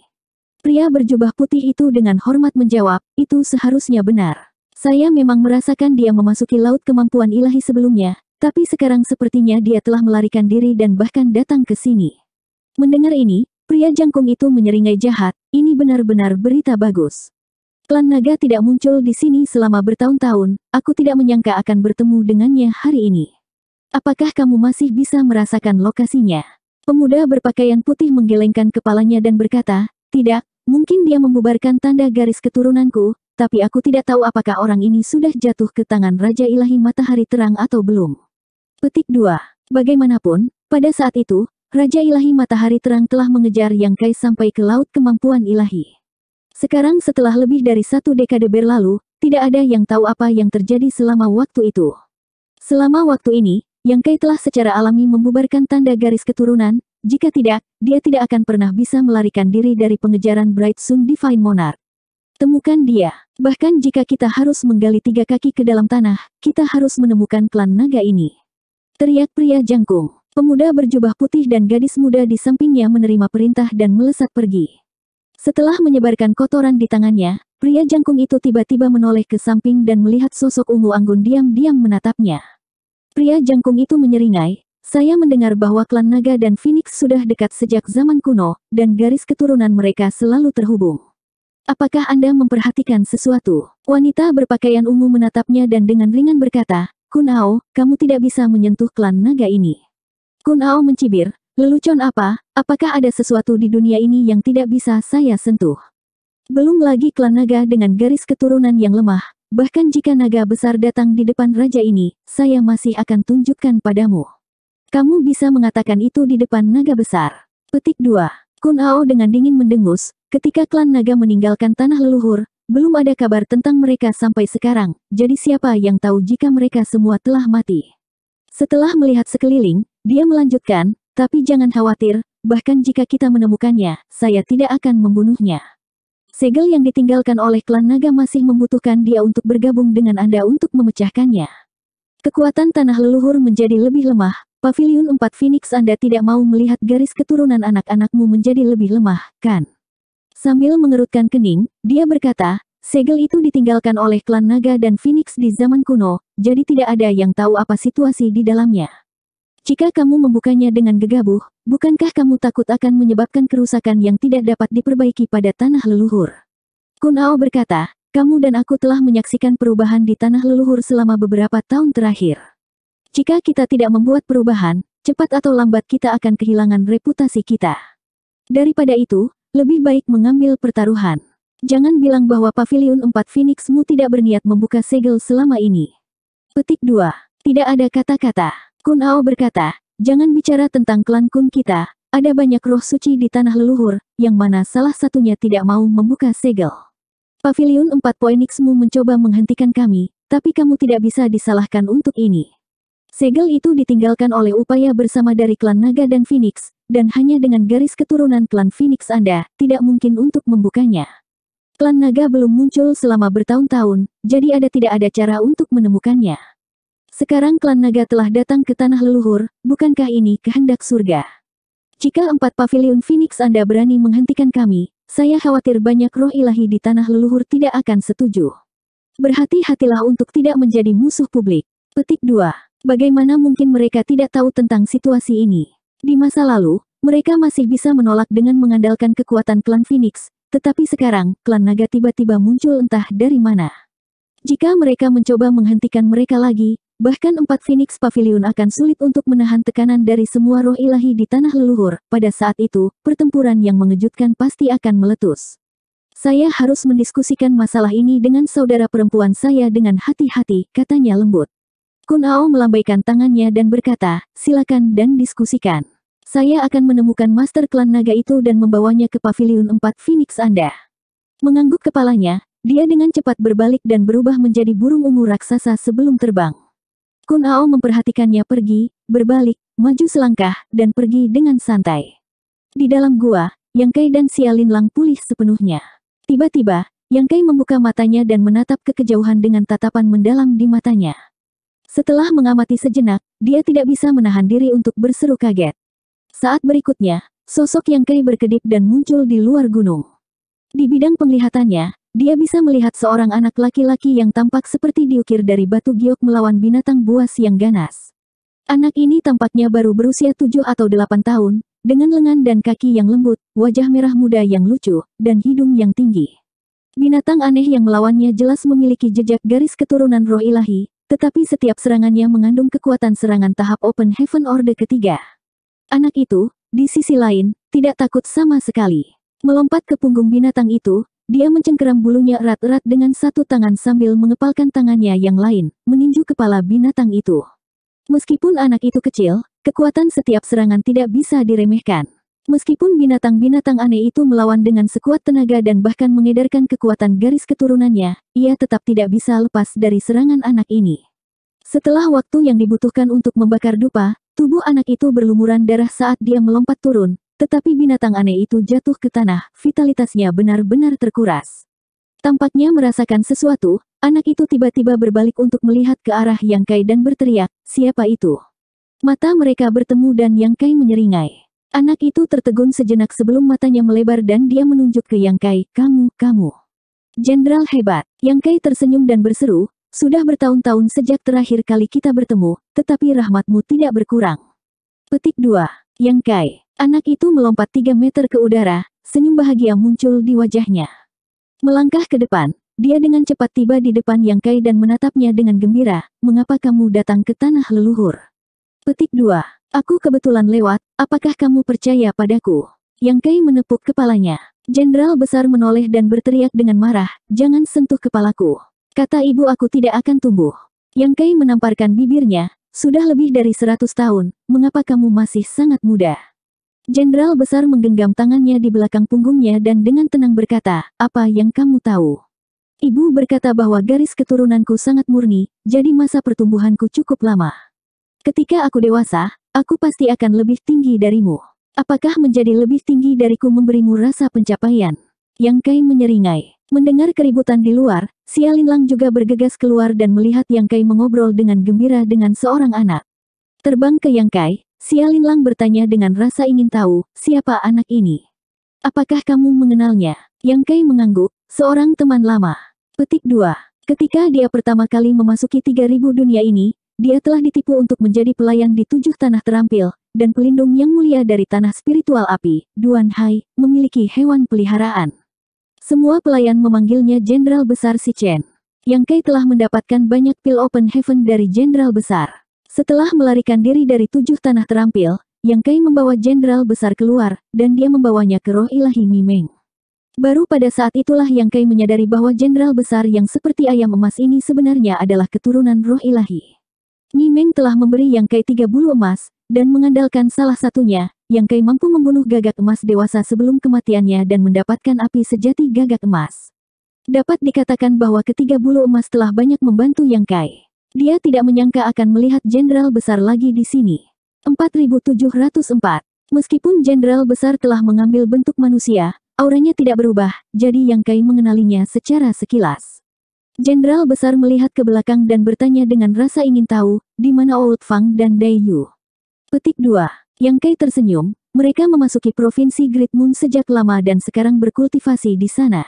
Pria berjubah putih itu dengan hormat menjawab, itu seharusnya benar. Saya memang merasakan dia memasuki laut kemampuan ilahi sebelumnya, tapi sekarang sepertinya dia telah melarikan diri dan bahkan datang ke sini. Mendengar ini, pria jangkung itu menyeringai jahat, ini benar-benar berita bagus. Klan naga tidak muncul di sini selama bertahun-tahun, aku tidak menyangka akan bertemu dengannya hari ini. Apakah kamu masih bisa merasakan lokasinya? Pemuda berpakaian putih menggelengkan kepalanya dan berkata, tidak, mungkin dia membubarkan tanda garis keturunanku, tapi aku tidak tahu apakah orang ini sudah jatuh ke tangan Raja Ilahi Matahari Terang atau belum. Petik 2. Bagaimanapun, pada saat itu, Raja Ilahi Matahari Terang telah mengejar Yang Kai sampai ke Laut Kemampuan Ilahi. Sekarang setelah lebih dari satu dekade berlalu, tidak ada yang tahu apa yang terjadi selama waktu itu. Selama waktu ini, Yang Kai telah secara alami membubarkan tanda garis keturunan, jika tidak, dia tidak akan pernah bisa melarikan diri dari pengejaran Bright Sun Divine Monarch. Temukan dia. Bahkan jika kita harus menggali tiga kaki ke dalam tanah, kita harus menemukan klan naga ini. Teriak pria jangkung. Pemuda berjubah putih dan gadis muda di sampingnya menerima perintah dan melesat pergi. Setelah menyebarkan kotoran di tangannya, pria jangkung itu tiba-tiba menoleh ke samping dan melihat sosok ungu anggun diam-diam menatapnya. Pria jangkung itu menyeringai, saya mendengar bahwa klan naga dan phoenix sudah dekat sejak zaman kuno, dan garis keturunan mereka selalu terhubung. Apakah Anda memperhatikan sesuatu? Wanita berpakaian ungu menatapnya dan dengan ringan berkata, Kun Kunao, kamu tidak bisa menyentuh klan naga ini. Kun Kunao mencibir, lelucon apa, apakah ada sesuatu di dunia ini yang tidak bisa saya sentuh? Belum lagi klan naga dengan garis keturunan yang lemah, bahkan jika naga besar datang di depan raja ini, saya masih akan tunjukkan padamu. Kamu bisa mengatakan itu di depan naga besar. Petik 2. Kun Ao dengan dingin mendengus, ketika klan naga meninggalkan tanah leluhur, belum ada kabar tentang mereka sampai sekarang, jadi siapa yang tahu jika mereka semua telah mati. Setelah melihat sekeliling, dia melanjutkan, tapi jangan khawatir, bahkan jika kita menemukannya, saya tidak akan membunuhnya. Segel yang ditinggalkan oleh klan naga masih membutuhkan dia untuk bergabung dengan Anda untuk memecahkannya. Kekuatan tanah leluhur menjadi lebih lemah, Paviliun 4 Phoenix Anda tidak mau melihat garis keturunan anak-anakmu menjadi lebih lemah, kan? Sambil mengerutkan kening, dia berkata, segel itu ditinggalkan oleh klan naga dan phoenix di zaman kuno, jadi tidak ada yang tahu apa situasi di dalamnya. Jika kamu membukanya dengan gegabah, bukankah kamu takut akan menyebabkan kerusakan yang tidak dapat diperbaiki pada tanah leluhur? Kunao berkata, kamu dan aku telah menyaksikan perubahan di tanah leluhur selama beberapa tahun terakhir. Jika kita tidak membuat perubahan, cepat atau lambat kita akan kehilangan reputasi kita. Daripada itu, lebih baik mengambil pertaruhan. Jangan bilang bahwa Paviliun 4 Phoenixmu tidak berniat membuka segel selama ini. Petik 2. Tidak ada kata-kata. Kun Ao berkata, jangan bicara tentang klan Kun kita. Ada banyak roh suci di tanah leluhur, yang mana salah satunya tidak mau membuka segel. Paviliun 4 Phoenixmu mencoba menghentikan kami, tapi kamu tidak bisa disalahkan untuk ini. Segel itu ditinggalkan oleh upaya bersama dari klan Naga dan Phoenix, dan hanya dengan garis keturunan klan Phoenix Anda, tidak mungkin untuk membukanya. Klan Naga belum muncul selama bertahun-tahun, jadi ada tidak ada cara untuk menemukannya. Sekarang klan Naga telah datang ke tanah leluhur, bukankah ini kehendak surga? Jika empat pavilion Phoenix Anda berani menghentikan kami, saya khawatir banyak roh ilahi di tanah leluhur tidak akan setuju. Berhati-hatilah untuk tidak menjadi musuh publik. Petik 2. Bagaimana mungkin mereka tidak tahu tentang situasi ini? Di masa lalu, mereka masih bisa menolak dengan mengandalkan kekuatan klan Phoenix, tetapi sekarang, klan naga tiba-tiba muncul entah dari mana. Jika mereka mencoba menghentikan mereka lagi, bahkan empat Phoenix Pavilion akan sulit untuk menahan tekanan dari semua roh ilahi di tanah leluhur. Pada saat itu, pertempuran yang mengejutkan pasti akan meletus. Saya harus mendiskusikan masalah ini dengan saudara perempuan saya dengan hati-hati, katanya lembut. Kun Ao melambaikan tangannya dan berkata, silakan dan diskusikan. Saya akan menemukan Master Klan Naga itu dan membawanya ke Paviliun 4 Phoenix Anda. Mengangguk kepalanya, dia dengan cepat berbalik dan berubah menjadi burung ungu raksasa sebelum terbang. Kun Ao memperhatikannya pergi, berbalik, maju selangkah, dan pergi dengan santai. Di dalam gua, Yang Kai dan Sialin Lang pulih sepenuhnya. Tiba-tiba, Yang Kai membuka matanya dan menatap ke kejauhan dengan tatapan mendalam di matanya. Setelah mengamati sejenak, dia tidak bisa menahan diri untuk berseru kaget. Saat berikutnya, sosok yang keri berkedip dan muncul di luar gunung. Di bidang penglihatannya, dia bisa melihat seorang anak laki-laki yang tampak seperti diukir dari batu giok melawan binatang buas yang ganas. Anak ini tampaknya baru berusia tujuh atau delapan tahun, dengan lengan dan kaki yang lembut, wajah merah muda yang lucu, dan hidung yang tinggi. Binatang aneh yang melawannya jelas memiliki jejak garis keturunan roh ilahi, tetapi setiap serangannya mengandung kekuatan serangan tahap Open Heaven Order ketiga. Anak itu, di sisi lain, tidak takut sama sekali. Melompat ke punggung binatang itu, dia mencengkeram bulunya erat-erat dengan satu tangan sambil mengepalkan tangannya yang lain, meninju kepala binatang itu. Meskipun anak itu kecil, kekuatan setiap serangan tidak bisa diremehkan. Meskipun binatang-binatang aneh itu melawan dengan sekuat tenaga dan bahkan mengedarkan kekuatan garis keturunannya, ia tetap tidak bisa lepas dari serangan anak ini. Setelah waktu yang dibutuhkan untuk membakar dupa, tubuh anak itu berlumuran darah saat dia melompat turun, tetapi binatang aneh itu jatuh ke tanah, vitalitasnya benar-benar terkuras. Tampaknya merasakan sesuatu, anak itu tiba-tiba berbalik untuk melihat ke arah Yang Kai dan berteriak, siapa itu? Mata mereka bertemu dan Yang Kai menyeringai. Anak itu tertegun sejenak sebelum matanya melebar dan dia menunjuk ke Yang Kai, kamu, kamu. Jenderal hebat, Yang Kai tersenyum dan berseru, sudah bertahun-tahun sejak terakhir kali kita bertemu, tetapi rahmatmu tidak berkurang. Petik 2. Yang Kai, anak itu melompat 3 meter ke udara, senyum bahagia muncul di wajahnya. Melangkah ke depan, dia dengan cepat tiba di depan Yang Kai dan menatapnya dengan gembira, mengapa kamu datang ke tanah leluhur? Petik 2. Aku kebetulan lewat, Apakah kamu percaya padaku? Yang Kai menepuk kepalanya. Jenderal besar menoleh dan berteriak dengan marah, jangan sentuh kepalaku. Kata ibu aku tidak akan tumbuh. Yang Kai menamparkan bibirnya, sudah lebih dari seratus tahun, mengapa kamu masih sangat muda? Jenderal besar menggenggam tangannya di belakang punggungnya dan dengan tenang berkata, apa yang kamu tahu? Ibu berkata bahwa garis keturunanku sangat murni, jadi masa pertumbuhanku cukup lama. Ketika aku dewasa, Aku pasti akan lebih tinggi darimu. Apakah menjadi lebih tinggi dariku memberimu rasa pencapaian? Yang Kai menyeringai. Mendengar keributan di luar, Lang juga bergegas keluar dan melihat Yang Kai mengobrol dengan gembira dengan seorang anak. Terbang ke Yang Kai, Lang bertanya dengan rasa ingin tahu, siapa anak ini? Apakah kamu mengenalnya? Yang Kai mengangguk, seorang teman lama. Petik 2. Ketika dia pertama kali memasuki 3000 dunia ini, dia telah ditipu untuk menjadi pelayan di tujuh tanah terampil, dan pelindung yang mulia dari tanah spiritual api, Duan Hai, memiliki hewan peliharaan. Semua pelayan memanggilnya Jenderal Besar Si Chen. Yang Kai telah mendapatkan banyak pil open heaven dari Jenderal Besar. Setelah melarikan diri dari tujuh tanah terampil, Yang Kai membawa Jenderal Besar keluar, dan dia membawanya ke roh ilahi Mimeng. Baru pada saat itulah Yang Kai menyadari bahwa Jenderal Besar yang seperti ayam emas ini sebenarnya adalah keturunan roh ilahi. Meng telah memberi yang Kai 30 emas, dan mengandalkan salah satunya, yang Kai mampu membunuh gagak emas dewasa sebelum kematiannya dan mendapatkan api sejati gagak emas. Dapat dikatakan bahwa ketiga bulu emas telah banyak membantu Yang Kai. Dia tidak menyangka akan melihat jenderal besar lagi di sini. 4704 Meskipun jenderal besar telah mengambil bentuk manusia, auranya tidak berubah, jadi Yang Kai mengenalinya secara sekilas. Jenderal besar melihat ke belakang dan bertanya dengan rasa ingin tahu, di mana Old Fang dan Dai Yu. Petik 2. Yang Kai tersenyum, mereka memasuki provinsi Great Moon sejak lama dan sekarang berkultivasi di sana.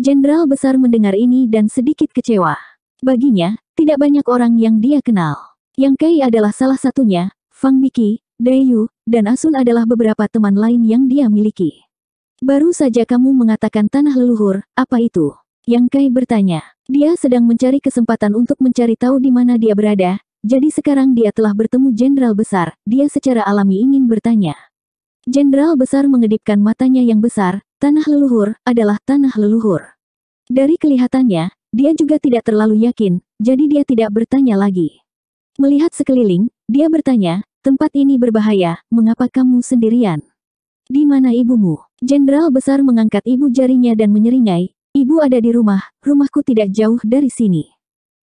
Jenderal besar mendengar ini dan sedikit kecewa. Baginya, tidak banyak orang yang dia kenal. Yang Kai adalah salah satunya, Fang Biki, Dayu, dan Asun adalah beberapa teman lain yang dia miliki. Baru saja kamu mengatakan tanah leluhur, apa itu? Yang Kai bertanya. Dia sedang mencari kesempatan untuk mencari tahu di mana dia berada, jadi sekarang dia telah bertemu jenderal besar, dia secara alami ingin bertanya. Jenderal besar mengedipkan matanya yang besar, tanah leluhur adalah tanah leluhur. Dari kelihatannya, dia juga tidak terlalu yakin, jadi dia tidak bertanya lagi. Melihat sekeliling, dia bertanya, tempat ini berbahaya, mengapa kamu sendirian? Di mana ibumu? Jenderal besar mengangkat ibu jarinya dan menyeringai, Ibu ada di rumah, rumahku tidak jauh dari sini.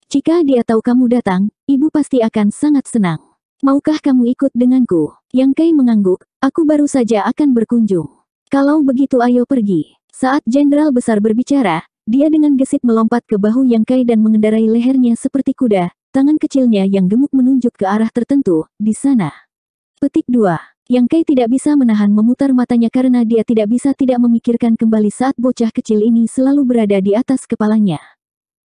Jika dia tahu kamu datang, ibu pasti akan sangat senang. Maukah kamu ikut denganku? Yang Kai mengangguk, aku baru saja akan berkunjung. Kalau begitu ayo pergi. Saat jenderal besar berbicara, dia dengan gesit melompat ke bahu Yang Kai dan mengendarai lehernya seperti kuda, tangan kecilnya yang gemuk menunjuk ke arah tertentu, di sana. Petik 2. Yang Kai tidak bisa menahan memutar matanya karena dia tidak bisa tidak memikirkan kembali saat bocah kecil ini selalu berada di atas kepalanya.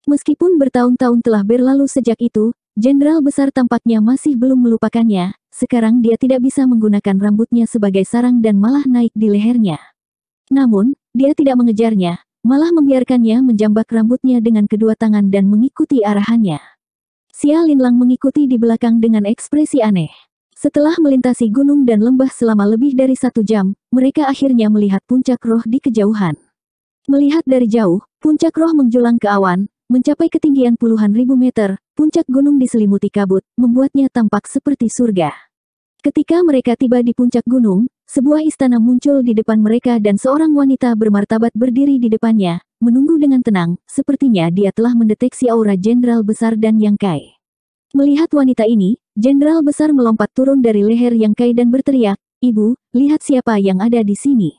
Meskipun bertahun-tahun telah berlalu sejak itu, jenderal besar tampaknya masih belum melupakannya, sekarang dia tidak bisa menggunakan rambutnya sebagai sarang dan malah naik di lehernya. Namun, dia tidak mengejarnya, malah membiarkannya menjambak rambutnya dengan kedua tangan dan mengikuti arahannya. Xia Linlang mengikuti di belakang dengan ekspresi aneh. Setelah melintasi gunung dan lembah selama lebih dari satu jam, mereka akhirnya melihat puncak roh di kejauhan. Melihat dari jauh, puncak roh menjulang ke awan, mencapai ketinggian puluhan ribu meter, puncak gunung diselimuti kabut, membuatnya tampak seperti surga. Ketika mereka tiba di puncak gunung, sebuah istana muncul di depan mereka dan seorang wanita bermartabat berdiri di depannya, menunggu dengan tenang, sepertinya dia telah mendeteksi aura jenderal besar dan yang Kai. Melihat wanita ini, jenderal besar melompat turun dari leher Yang Kai dan berteriak, Ibu, lihat siapa yang ada di sini.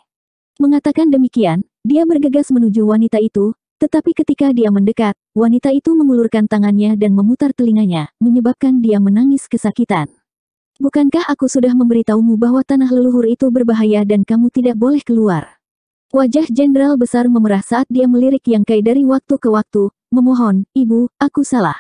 Mengatakan demikian, dia bergegas menuju wanita itu, tetapi ketika dia mendekat, wanita itu mengulurkan tangannya dan memutar telinganya, menyebabkan dia menangis kesakitan. Bukankah aku sudah memberitahumu bahwa tanah leluhur itu berbahaya dan kamu tidak boleh keluar? Wajah jenderal besar memerah saat dia melirik Yang Kai dari waktu ke waktu, memohon, Ibu, aku salah.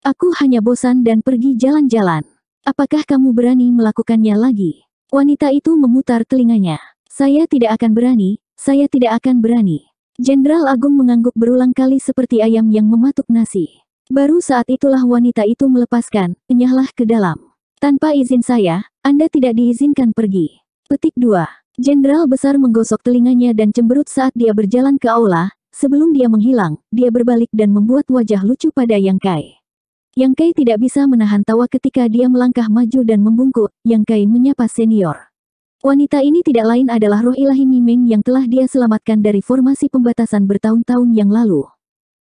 Aku hanya bosan dan pergi jalan-jalan. Apakah kamu berani melakukannya lagi? Wanita itu memutar telinganya. Saya tidak akan berani, saya tidak akan berani. Jenderal Agung mengangguk berulang kali seperti ayam yang mematuk nasi. Baru saat itulah wanita itu melepaskan, penyahlah ke dalam. Tanpa izin saya, Anda tidak diizinkan pergi. Petik 2. Jenderal besar menggosok telinganya dan cemberut saat dia berjalan ke aula, sebelum dia menghilang, dia berbalik dan membuat wajah lucu pada Yang Kai. Yang Kai tidak bisa menahan tawa ketika dia melangkah maju dan membungkuk, Yang Kai menyapa senior. Wanita ini tidak lain adalah roh ilahi Nimeng yang telah dia selamatkan dari formasi pembatasan bertahun-tahun yang lalu.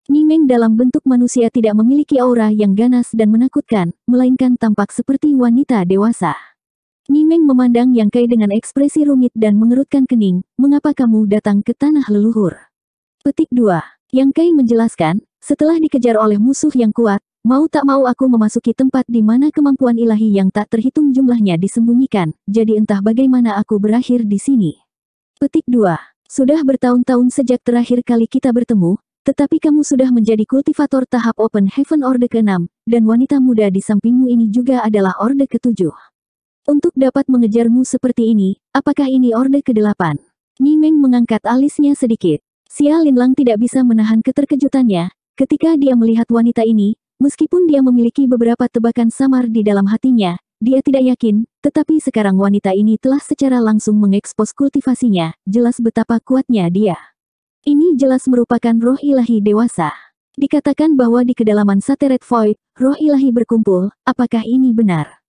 Nimeng dalam bentuk manusia tidak memiliki aura yang ganas dan menakutkan, melainkan tampak seperti wanita dewasa. Nimeng memandang Yang Kai dengan ekspresi rumit dan mengerutkan kening, mengapa kamu datang ke tanah leluhur? Petik 2. Yang Kai menjelaskan, setelah dikejar oleh musuh yang kuat, Mau tak mau aku memasuki tempat di mana kemampuan ilahi yang tak terhitung jumlahnya disembunyikan, jadi entah bagaimana aku berakhir di sini. Petik 2. Sudah bertahun-tahun sejak terakhir kali kita bertemu, tetapi kamu sudah menjadi kultivator tahap Open Heaven Orde ke-6, dan wanita muda di sampingmu ini juga adalah Orde ke-7. Untuk dapat mengejarmu seperti ini, apakah ini Orde ke-8? Nimeng mengangkat alisnya sedikit. Xia Linlang tidak bisa menahan keterkejutannya, ketika dia melihat wanita ini, Meskipun dia memiliki beberapa tebakan samar di dalam hatinya, dia tidak yakin, tetapi sekarang wanita ini telah secara langsung mengekspos kultivasinya, jelas betapa kuatnya dia. Ini jelas merupakan roh ilahi dewasa. Dikatakan bahwa di kedalaman Sateret Void, roh ilahi berkumpul, apakah ini benar?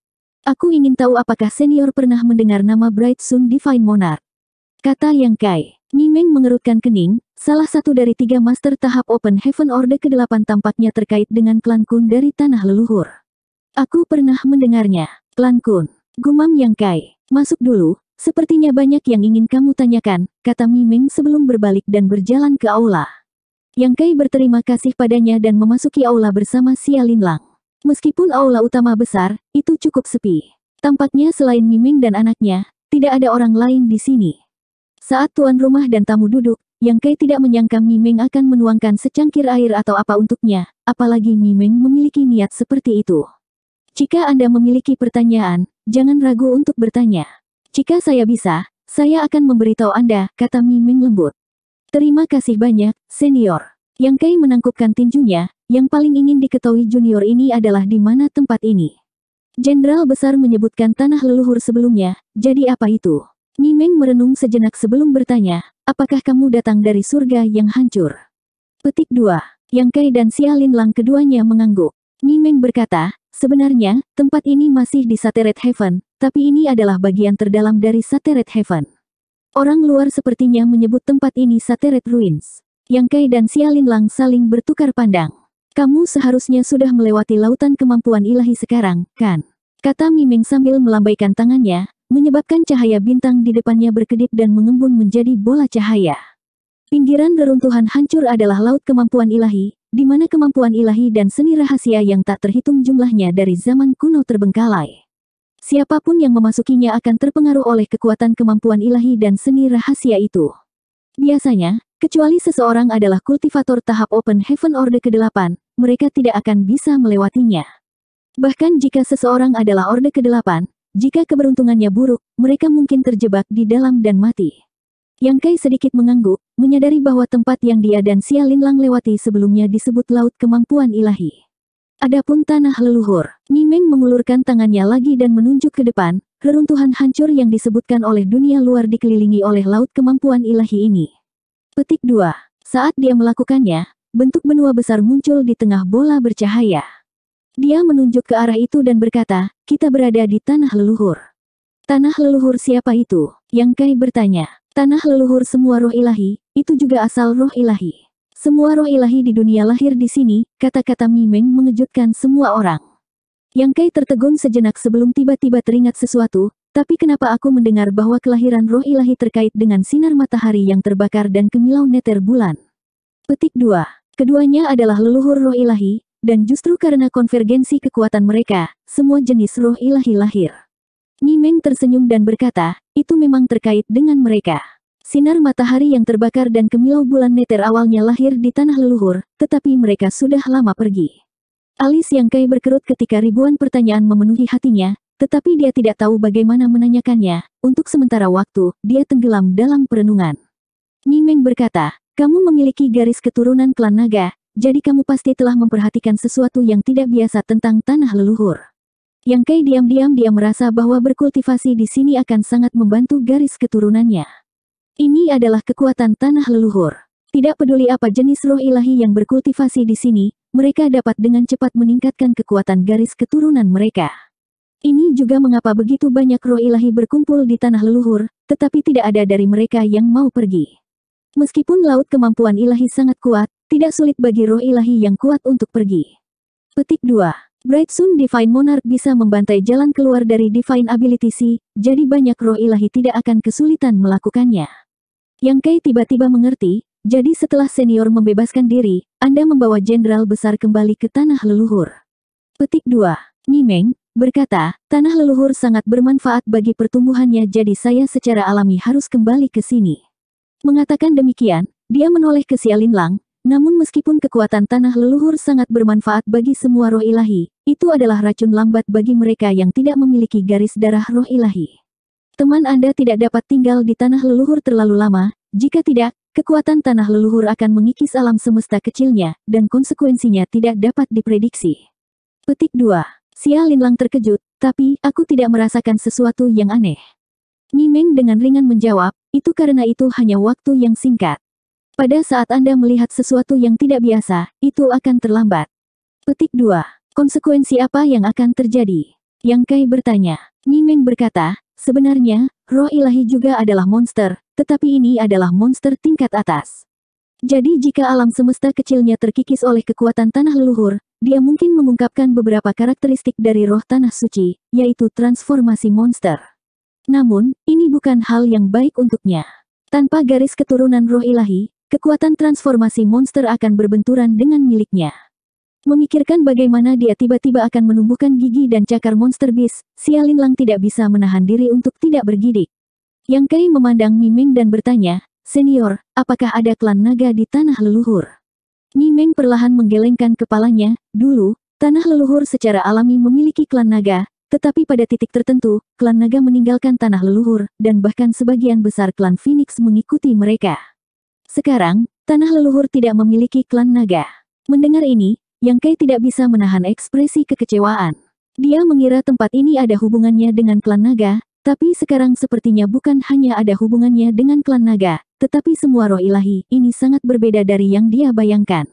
Aku ingin tahu apakah senior pernah mendengar nama Bright Sun Divine Monarch. Kata Yang Kai. Nimeng mengerutkan kening, salah satu dari tiga master tahap Open Heaven Order ke-8 tampaknya terkait dengan klan Kun dari tanah leluhur. Aku pernah mendengarnya, klan Kun. Gumam Yang Kai, masuk dulu, sepertinya banyak yang ingin kamu tanyakan, kata Mimeng sebelum berbalik dan berjalan ke aula. Yang Kai berterima kasih padanya dan memasuki aula bersama Sialin Lang. Meskipun aula utama besar, itu cukup sepi. Tampaknya selain Miming dan anaknya, tidak ada orang lain di sini. Saat tuan rumah dan tamu duduk, Yang Kei tidak menyangka Mimeng akan menuangkan secangkir air atau apa untuknya, apalagi Mimeng memiliki niat seperti itu. Jika Anda memiliki pertanyaan, jangan ragu untuk bertanya. Jika saya bisa, saya akan memberitahu Anda, kata Mimeng lembut. Terima kasih banyak, senior. Yang Kei menangkupkan tinjunya, yang paling ingin diketahui junior ini adalah di mana tempat ini. Jenderal besar menyebutkan tanah leluhur sebelumnya, jadi apa itu? Nimeng merenung sejenak sebelum bertanya, apakah kamu datang dari surga yang hancur? Petik 2. Yang Kai dan Sialin Lang keduanya mengangguk. Nimeng berkata, sebenarnya, tempat ini masih di Sateret Heaven, tapi ini adalah bagian terdalam dari Sateret Heaven. Orang luar sepertinya menyebut tempat ini Sateret Ruins. Yang Kai dan Sialin Lang saling bertukar pandang. Kamu seharusnya sudah melewati lautan kemampuan ilahi sekarang, kan? Kata Mimeng sambil melambaikan tangannya, menyebabkan cahaya bintang di depannya berkedip dan mengembun menjadi bola cahaya. Pinggiran reruntuhan hancur adalah laut kemampuan ilahi, di mana kemampuan ilahi dan seni rahasia yang tak terhitung jumlahnya dari zaman kuno terbengkalai. Siapapun yang memasukinya akan terpengaruh oleh kekuatan kemampuan ilahi dan seni rahasia itu. Biasanya, kecuali seseorang adalah kultivator tahap Open Heaven Orde ke-8, mereka tidak akan bisa melewatinya. Bahkan jika seseorang adalah Orde ke-8, jika keberuntungannya buruk, mereka mungkin terjebak di dalam dan mati. Yang Kai sedikit mengangguk, menyadari bahwa tempat yang dia dan Xia Linlang lewati sebelumnya disebut Laut Kemampuan Ilahi. Adapun tanah leluhur, Nimeng mengulurkan tangannya lagi dan menunjuk ke depan, reruntuhan hancur yang disebutkan oleh dunia luar dikelilingi oleh Laut Kemampuan Ilahi ini. Petik 2. Saat dia melakukannya, bentuk benua besar muncul di tengah bola bercahaya. Dia menunjuk ke arah itu dan berkata, kita berada di tanah leluhur. Tanah leluhur siapa itu? Yang Kai bertanya. Tanah leluhur semua roh ilahi, itu juga asal roh ilahi. Semua roh ilahi di dunia lahir di sini, kata-kata Mimeng mengejutkan semua orang. Yang Kai tertegun sejenak sebelum tiba-tiba teringat sesuatu, tapi kenapa aku mendengar bahwa kelahiran roh ilahi terkait dengan sinar matahari yang terbakar dan kemilau neter bulan? Petik 2. Keduanya adalah leluhur roh ilahi, dan justru karena konvergensi kekuatan mereka, semua jenis roh ilahi lahir. Nimeng tersenyum dan berkata, itu memang terkait dengan mereka. Sinar matahari yang terbakar dan kemilau bulan neter awalnya lahir di tanah leluhur, tetapi mereka sudah lama pergi. Alis yang kai berkerut ketika ribuan pertanyaan memenuhi hatinya, tetapi dia tidak tahu bagaimana menanyakannya. Untuk sementara waktu, dia tenggelam dalam perenungan. Nimeng berkata, kamu memiliki garis keturunan klan naga, jadi kamu pasti telah memperhatikan sesuatu yang tidak biasa tentang tanah leluhur. Yang Kei diam-diam dia merasa bahwa berkultivasi di sini akan sangat membantu garis keturunannya. Ini adalah kekuatan tanah leluhur. Tidak peduli apa jenis roh ilahi yang berkultivasi di sini, mereka dapat dengan cepat meningkatkan kekuatan garis keturunan mereka. Ini juga mengapa begitu banyak roh ilahi berkumpul di tanah leluhur, tetapi tidak ada dari mereka yang mau pergi. Meskipun laut kemampuan ilahi sangat kuat, tidak sulit bagi roh ilahi yang kuat untuk pergi. Petik 2. Bright Sun Divine Monarch bisa membantai jalan keluar dari Divine Ability C, jadi banyak roh ilahi tidak akan kesulitan melakukannya. Yang Kai tiba-tiba mengerti, jadi setelah senior membebaskan diri, Anda membawa jenderal besar kembali ke tanah leluhur. Petik 2. Nimeng, berkata, tanah leluhur sangat bermanfaat bagi pertumbuhannya jadi saya secara alami harus kembali ke sini. Mengatakan demikian, dia menoleh ke Sialin Lang, namun meskipun kekuatan tanah leluhur sangat bermanfaat bagi semua roh ilahi, itu adalah racun lambat bagi mereka yang tidak memiliki garis darah roh ilahi. Teman Anda tidak dapat tinggal di tanah leluhur terlalu lama, jika tidak, kekuatan tanah leluhur akan mengikis alam semesta kecilnya, dan konsekuensinya tidak dapat diprediksi. Petik 2. Xia Linlang terkejut, tapi aku tidak merasakan sesuatu yang aneh. Nimeng dengan ringan menjawab, itu karena itu hanya waktu yang singkat. Pada saat Anda melihat sesuatu yang tidak biasa, itu akan terlambat. Petik 2. Konsekuensi apa yang akan terjadi? Yang Kai bertanya. Nimeng berkata, sebenarnya, roh ilahi juga adalah monster, tetapi ini adalah monster tingkat atas. Jadi jika alam semesta kecilnya terkikis oleh kekuatan tanah leluhur, dia mungkin mengungkapkan beberapa karakteristik dari roh tanah suci, yaitu transformasi monster. Namun, ini bukan hal yang baik untuknya. Tanpa garis keturunan roh ilahi, kekuatan transformasi monster akan berbenturan dengan miliknya. Memikirkan bagaimana dia tiba-tiba akan menumbuhkan gigi dan cakar monster bis, Xialin Lang tidak bisa menahan diri untuk tidak bergidik. Yang Kai memandang Mimeng dan bertanya, Senior, apakah ada klan naga di tanah leluhur? Mimeng perlahan menggelengkan kepalanya, dulu, tanah leluhur secara alami memiliki klan naga, tetapi pada titik tertentu, klan naga meninggalkan tanah leluhur, dan bahkan sebagian besar klan Phoenix mengikuti mereka. Sekarang, tanah leluhur tidak memiliki klan naga. Mendengar ini, Yang kai tidak bisa menahan ekspresi kekecewaan. Dia mengira tempat ini ada hubungannya dengan klan naga, tapi sekarang sepertinya bukan hanya ada hubungannya dengan klan naga, tetapi semua roh ilahi ini sangat berbeda dari yang dia bayangkan.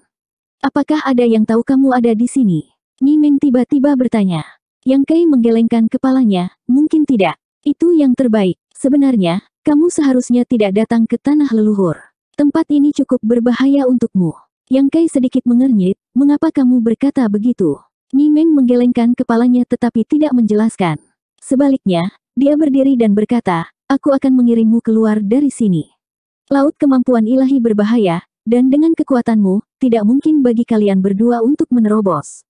Apakah ada yang tahu kamu ada di sini? Nimeng tiba-tiba bertanya. Yang kai menggelengkan kepalanya, mungkin tidak. Itu yang terbaik. Sebenarnya, kamu seharusnya tidak datang ke tanah leluhur. Tempat ini cukup berbahaya untukmu. Yang Kai sedikit mengernyit, mengapa kamu berkata begitu? Nimeng menggelengkan kepalanya tetapi tidak menjelaskan. Sebaliknya, dia berdiri dan berkata, aku akan mengirimmu keluar dari sini. Laut kemampuan ilahi berbahaya, dan dengan kekuatanmu, tidak mungkin bagi kalian berdua untuk menerobos.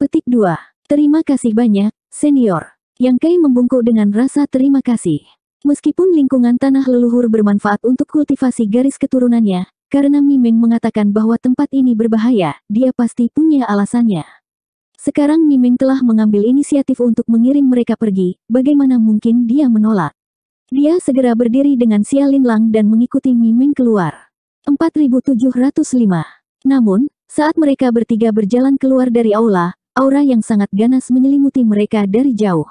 Petik 2. Terima kasih banyak, senior. Yang Kai membungkuk dengan rasa terima kasih. Meskipun lingkungan tanah leluhur bermanfaat untuk kultivasi garis keturunannya, karena Mimeng mengatakan bahwa tempat ini berbahaya, dia pasti punya alasannya. Sekarang Mimeng telah mengambil inisiatif untuk mengirim mereka pergi, bagaimana mungkin dia menolak. Dia segera berdiri dengan Sialin Lang dan mengikuti Mimeng keluar. 4705. Namun, saat mereka bertiga berjalan keluar dari aula, aura yang sangat ganas menyelimuti mereka dari jauh.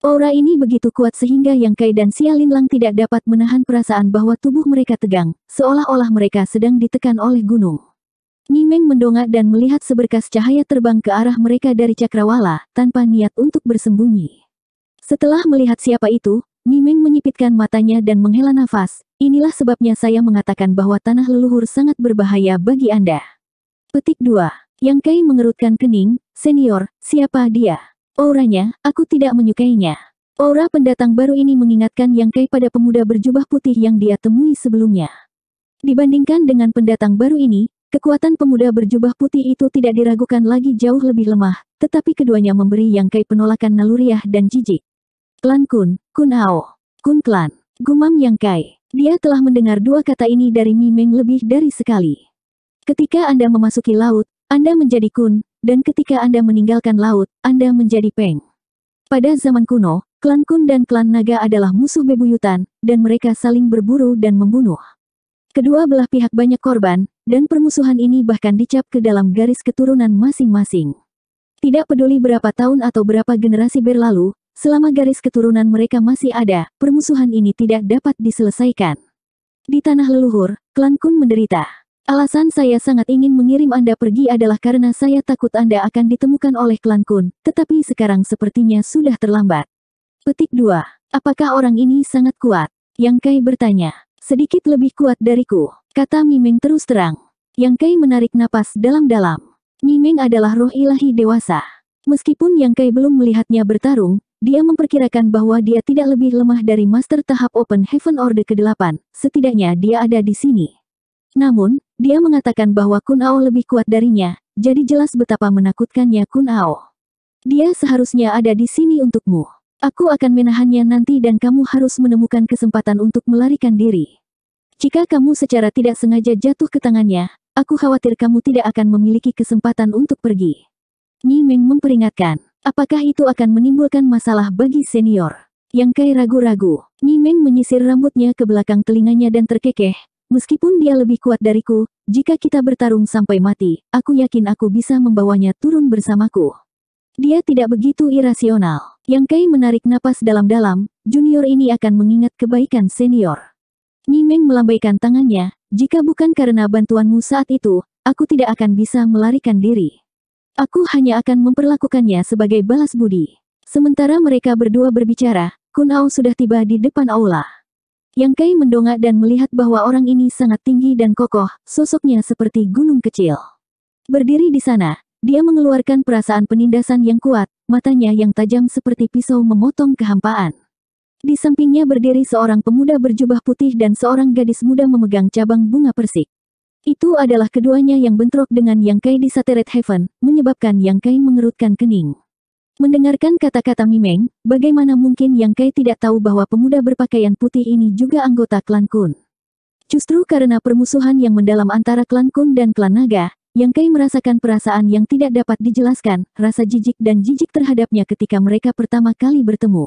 Aura ini begitu kuat sehingga Yang Kai dan Linlang tidak dapat menahan perasaan bahwa tubuh mereka tegang, seolah-olah mereka sedang ditekan oleh gunung. Nimeng mendongak dan melihat seberkas cahaya terbang ke arah mereka dari cakrawala, tanpa niat untuk bersembunyi. Setelah melihat siapa itu, Nimeng menyipitkan matanya dan menghela nafas, inilah sebabnya saya mengatakan bahwa tanah leluhur sangat berbahaya bagi Anda. Petik 2. Yang Kai mengerutkan kening, senior, siapa dia? Auranya, aku tidak menyukainya. Aura pendatang baru ini mengingatkan Yang Kai pada pemuda berjubah putih yang dia temui sebelumnya. Dibandingkan dengan pendatang baru ini, kekuatan pemuda berjubah putih itu tidak diragukan lagi jauh lebih lemah, tetapi keduanya memberi Yang Kai penolakan naluriah dan jijik. Klan Kun, Kun Ao, Kun Klan, Gumam Yang Kai. Dia telah mendengar dua kata ini dari Mimeng lebih dari sekali. Ketika Anda memasuki laut, anda menjadi kun, dan ketika Anda meninggalkan laut, Anda menjadi peng. Pada zaman kuno, klan kun dan klan naga adalah musuh bebuyutan, dan mereka saling berburu dan membunuh. Kedua belah pihak banyak korban, dan permusuhan ini bahkan dicap ke dalam garis keturunan masing-masing. Tidak peduli berapa tahun atau berapa generasi berlalu, selama garis keturunan mereka masih ada, permusuhan ini tidak dapat diselesaikan. Di tanah leluhur, klan Kun menderita. Alasan saya sangat ingin mengirim Anda pergi adalah karena saya takut Anda akan ditemukan oleh klan Kun, tetapi sekarang sepertinya sudah terlambat. Petik 2. Apakah orang ini sangat kuat? Yang Kai bertanya. Sedikit lebih kuat dariku, kata Mimeng terus terang. Yang Kai menarik napas dalam-dalam. Mimeng adalah roh ilahi dewasa. Meskipun Yang Kai belum melihatnya bertarung, dia memperkirakan bahwa dia tidak lebih lemah dari Master tahap Open Heaven Order ke-8, setidaknya dia ada di sini. Namun, dia mengatakan bahwa Kun Ao lebih kuat darinya, jadi jelas betapa menakutkannya Kun Ao. Dia seharusnya ada di sini untukmu. Aku akan menahannya nanti dan kamu harus menemukan kesempatan untuk melarikan diri. Jika kamu secara tidak sengaja jatuh ke tangannya, aku khawatir kamu tidak akan memiliki kesempatan untuk pergi. Nimeng memperingatkan, apakah itu akan menimbulkan masalah bagi senior? Yang Kai ragu-ragu, Nimeng menyisir rambutnya ke belakang telinganya dan terkekeh, Meskipun dia lebih kuat dariku, jika kita bertarung sampai mati, aku yakin aku bisa membawanya turun bersamaku. Dia tidak begitu irasional. Yang Kai menarik napas dalam-dalam, junior ini akan mengingat kebaikan senior. Nimeng melambaikan tangannya, jika bukan karena bantuanmu saat itu, aku tidak akan bisa melarikan diri. Aku hanya akan memperlakukannya sebagai balas budi. Sementara mereka berdua berbicara, Kun Ao sudah tiba di depan aula. Yang Kai mendongak dan melihat bahwa orang ini sangat tinggi dan kokoh, sosoknya seperti gunung kecil. Berdiri di sana, dia mengeluarkan perasaan penindasan yang kuat, matanya yang tajam seperti pisau memotong kehampaan. Di sampingnya berdiri seorang pemuda berjubah putih dan seorang gadis muda memegang cabang bunga persik. Itu adalah keduanya yang bentrok dengan Yang Kai di Sateret Heaven, menyebabkan Yang Kai mengerutkan kening. Mendengarkan kata-kata Mimeng, bagaimana mungkin Yang Kai tidak tahu bahwa pemuda berpakaian putih ini juga anggota klan Kun. Justru karena permusuhan yang mendalam antara klan Kun dan klan Naga, Yang Kai merasakan perasaan yang tidak dapat dijelaskan, rasa jijik dan jijik terhadapnya ketika mereka pertama kali bertemu.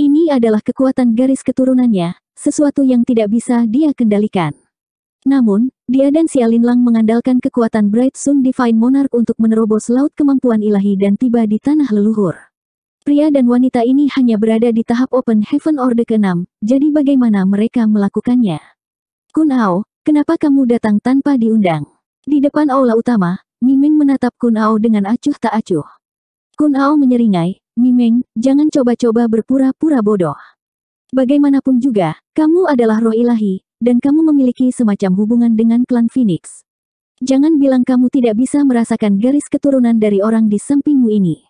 Ini adalah kekuatan garis keturunannya, sesuatu yang tidak bisa dia kendalikan. Namun, dia dan Xialin Lang mengandalkan kekuatan Bright Sun Divine Monarch untuk menerobos laut kemampuan ilahi dan tiba di tanah leluhur. Pria dan wanita ini hanya berada di tahap Open Heaven Order ke-6, jadi bagaimana mereka melakukannya? Kun Ao, kenapa kamu datang tanpa diundang? Di depan aula utama, Miming menatap Kun Ao dengan acuh tak acuh. Kun Ao menyeringai, Miming, jangan coba-coba berpura-pura bodoh. Bagaimanapun juga, kamu adalah roh ilahi, dan kamu memiliki semacam hubungan dengan klan Phoenix. Jangan bilang kamu tidak bisa merasakan garis keturunan dari orang di sampingmu ini.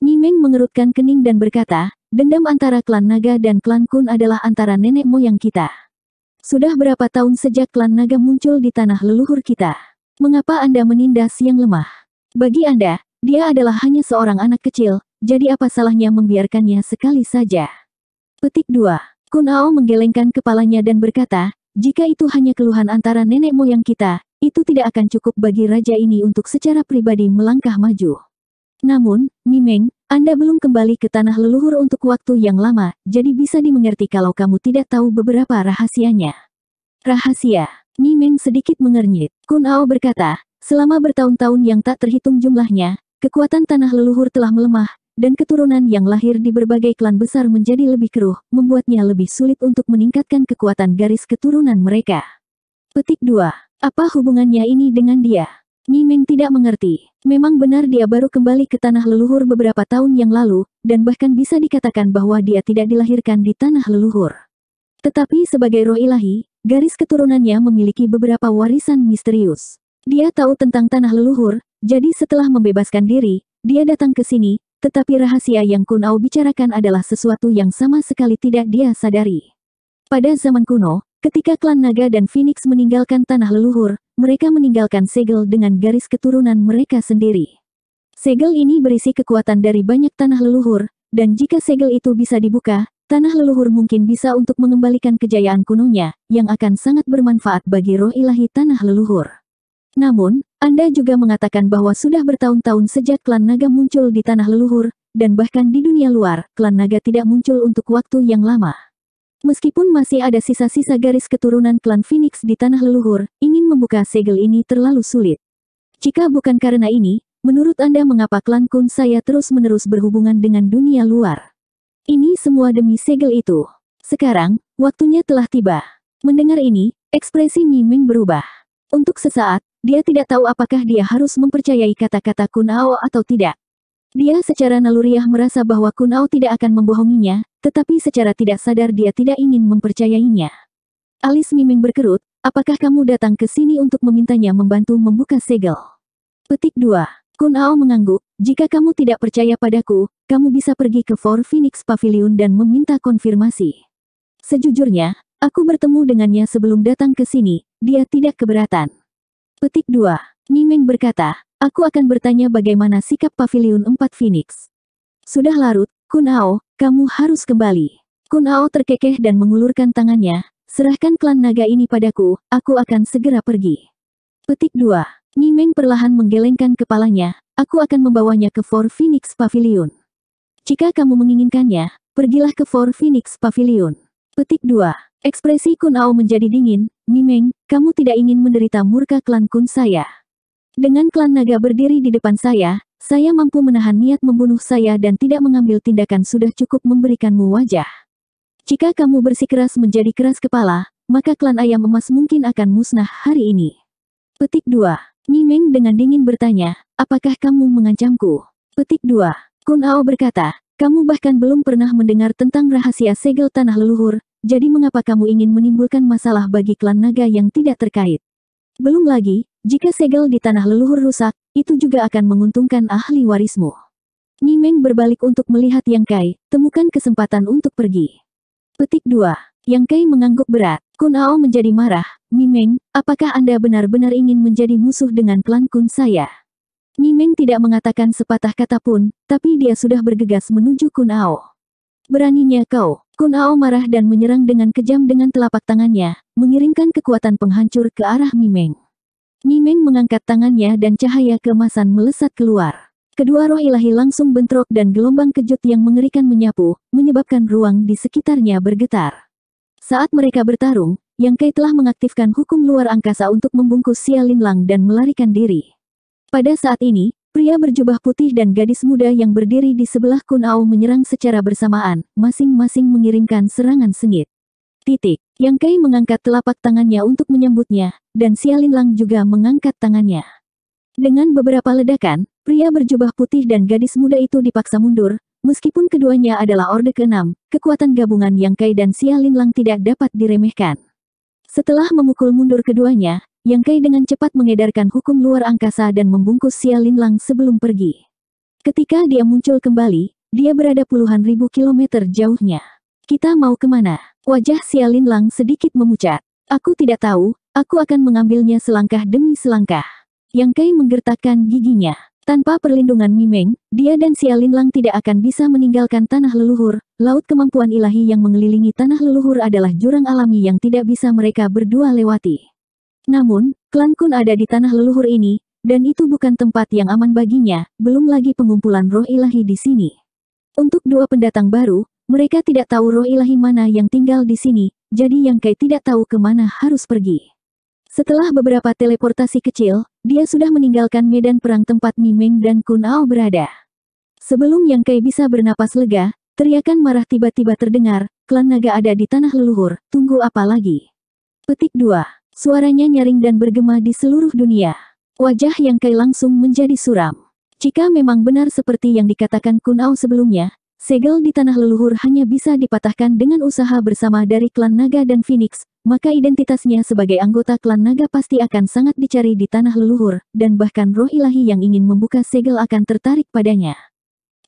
Nimeng mengerutkan kening dan berkata, dendam antara klan naga dan klan kun adalah antara nenek moyang kita. Sudah berapa tahun sejak klan naga muncul di tanah leluhur kita? Mengapa Anda menindas yang lemah? Bagi Anda, dia adalah hanya seorang anak kecil, jadi apa salahnya membiarkannya sekali saja? Petik 2. Kun Ao menggelengkan kepalanya dan berkata, jika itu hanya keluhan antara nenek moyang kita, itu tidak akan cukup bagi raja ini untuk secara pribadi melangkah maju. Namun, Mimeng, Anda belum kembali ke tanah leluhur untuk waktu yang lama, jadi bisa dimengerti kalau kamu tidak tahu beberapa rahasianya. Rahasia, Mimeng sedikit mengernyit. Kun Ao berkata, selama bertahun-tahun yang tak terhitung jumlahnya, kekuatan tanah leluhur telah melemah, dan keturunan yang lahir di berbagai klan besar menjadi lebih keruh, membuatnya lebih sulit untuk meningkatkan kekuatan garis keturunan mereka. Petik 2. Apa hubungannya ini dengan dia? Nimeng tidak mengerti. Memang benar dia baru kembali ke tanah leluhur beberapa tahun yang lalu, dan bahkan bisa dikatakan bahwa dia tidak dilahirkan di tanah leluhur. Tetapi sebagai roh ilahi, garis keturunannya memiliki beberapa warisan misterius. Dia tahu tentang tanah leluhur, jadi setelah membebaskan diri, dia datang ke sini, tetapi rahasia yang Kunau bicarakan adalah sesuatu yang sama sekali tidak dia sadari. Pada zaman kuno, ketika klan Naga dan Phoenix meninggalkan tanah leluhur, mereka meninggalkan segel dengan garis keturunan mereka sendiri. Segel ini berisi kekuatan dari banyak tanah leluhur, dan jika segel itu bisa dibuka, tanah leluhur mungkin bisa untuk mengembalikan kejayaan kunonya, yang akan sangat bermanfaat bagi roh ilahi tanah leluhur. Namun, anda juga mengatakan bahwa sudah bertahun-tahun sejak klan naga muncul di tanah leluhur, dan bahkan di dunia luar, klan naga tidak muncul untuk waktu yang lama. Meskipun masih ada sisa-sisa garis keturunan klan Phoenix di tanah leluhur, ingin membuka segel ini terlalu sulit. Jika bukan karena ini, menurut Anda mengapa klan kun saya terus-menerus berhubungan dengan dunia luar? Ini semua demi segel itu. Sekarang, waktunya telah tiba. Mendengar ini, ekspresi Miming berubah. Untuk sesaat, dia tidak tahu apakah dia harus mempercayai kata-kata Kunao atau tidak. Dia secara naluriah merasa bahwa Kunao tidak akan membohonginya, tetapi secara tidak sadar dia tidak ingin mempercayainya. Alis Miming berkerut, apakah kamu datang ke sini untuk memintanya membantu membuka segel? Petik 2. Kunao mengangguk, jika kamu tidak percaya padaku, kamu bisa pergi ke Four Phoenix Pavilion dan meminta konfirmasi. Sejujurnya, aku bertemu dengannya sebelum datang ke sini, dia tidak keberatan. Petik 2. Nimeng berkata, aku akan bertanya bagaimana sikap Paviliun 4 Phoenix. Sudah larut, Kun Kunao, kamu harus kembali. Kunao terkekeh dan mengulurkan tangannya, serahkan klan naga ini padaku, aku akan segera pergi. Petik 2. Nimeng perlahan menggelengkan kepalanya, aku akan membawanya ke Four Phoenix Pavilion. Jika kamu menginginkannya, pergilah ke Four Phoenix Pavilion. Petik 2. Ekspresi Kun Kunao menjadi dingin, Nimeng, kamu tidak ingin menderita murka klan kun saya. Dengan klan naga berdiri di depan saya, saya mampu menahan niat membunuh saya dan tidak mengambil tindakan sudah cukup memberikanmu wajah. Jika kamu bersikeras menjadi keras kepala, maka klan ayam emas mungkin akan musnah hari ini. Petik 2. Nimeng dengan dingin bertanya, apakah kamu mengancamku? Petik 2. Kun Ao berkata, kamu bahkan belum pernah mendengar tentang rahasia segel tanah leluhur, jadi mengapa kamu ingin menimbulkan masalah bagi klan naga yang tidak terkait? Belum lagi, jika segel di tanah leluhur rusak, itu juga akan menguntungkan ahli warismu. Nimeng berbalik untuk melihat Yang Kai, temukan kesempatan untuk pergi. Petik 2. Yang Kai mengangguk berat. Kun Ao menjadi marah. Nimeng, apakah Anda benar-benar ingin menjadi musuh dengan klan Kun saya? Nimeng tidak mengatakan sepatah kata pun, tapi dia sudah bergegas menuju Kun Ao. Beraninya kau. Kun Ao marah dan menyerang dengan kejam dengan telapak tangannya, mengirimkan kekuatan penghancur ke arah Mimeng. Mimeng mengangkat tangannya dan cahaya kemasan melesat keluar. Kedua roh ilahi langsung bentrok dan gelombang kejut yang mengerikan menyapu, menyebabkan ruang di sekitarnya bergetar. Saat mereka bertarung, Yang Kai telah mengaktifkan hukum luar angkasa untuk membungkus Xia Linlang dan melarikan diri. Pada saat ini, Pria berjubah putih dan gadis muda yang berdiri di sebelah Kun Ao menyerang secara bersamaan, masing-masing mengirimkan serangan sengit. Titik. Yang Kai mengangkat telapak tangannya untuk menyambutnya, dan Xialin Lang juga mengangkat tangannya. Dengan beberapa ledakan, pria berjubah putih dan gadis muda itu dipaksa mundur, Meskipun keduanya adalah Orde ke-6, kekuatan gabungan Yang Kai dan Sialin Lang tidak dapat diremehkan. Setelah memukul mundur keduanya, yang Kai dengan cepat mengedarkan hukum luar angkasa dan membungkus Xialin Lang sebelum pergi. Ketika dia muncul kembali, dia berada puluhan ribu kilometer jauhnya. Kita mau kemana? Wajah Xialin Lang sedikit memucat. Aku tidak tahu, aku akan mengambilnya selangkah demi selangkah. Yang Kai menggertakkan giginya. Tanpa perlindungan Mimeng, dia dan Xialin Lang tidak akan bisa meninggalkan tanah leluhur. Laut kemampuan ilahi yang mengelilingi tanah leluhur adalah jurang alami yang tidak bisa mereka berdua lewati. Namun, klan Kun ada di tanah leluhur ini, dan itu bukan tempat yang aman baginya, belum lagi pengumpulan roh ilahi di sini. Untuk dua pendatang baru, mereka tidak tahu roh ilahi mana yang tinggal di sini, jadi yang Kai tidak tahu kemana harus pergi. Setelah beberapa teleportasi kecil, dia sudah meninggalkan medan perang tempat Mimeng dan Kun Ao berada. Sebelum Yang Kai bisa bernapas lega, teriakan marah tiba-tiba terdengar, klan naga ada di tanah leluhur, tunggu apa lagi? Petik 2 Suaranya nyaring dan bergema di seluruh dunia. Wajah Yang Kai langsung menjadi suram. Jika memang benar seperti yang dikatakan Kun Ao sebelumnya, segel di tanah leluhur hanya bisa dipatahkan dengan usaha bersama dari klan naga dan phoenix, maka identitasnya sebagai anggota klan naga pasti akan sangat dicari di tanah leluhur, dan bahkan roh ilahi yang ingin membuka segel akan tertarik padanya.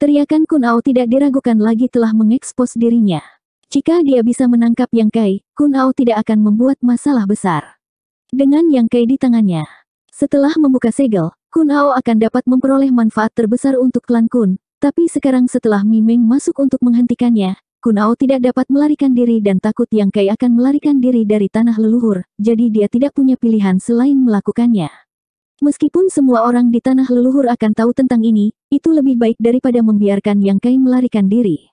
Teriakan Kun Ao tidak diragukan lagi telah mengekspos dirinya. Jika dia bisa menangkap Yang Kai, Kun Ao tidak akan membuat masalah besar. Dengan yang kei di tangannya. Setelah membuka segel, Kun Hao akan dapat memperoleh manfaat terbesar untuk klan Kun, tapi sekarang setelah Mi Meng masuk untuk menghentikannya, Kun Hao tidak dapat melarikan diri dan takut yang kei akan melarikan diri dari tanah leluhur, jadi dia tidak punya pilihan selain melakukannya. Meskipun semua orang di tanah leluhur akan tahu tentang ini, itu lebih baik daripada membiarkan Yang Kai melarikan diri.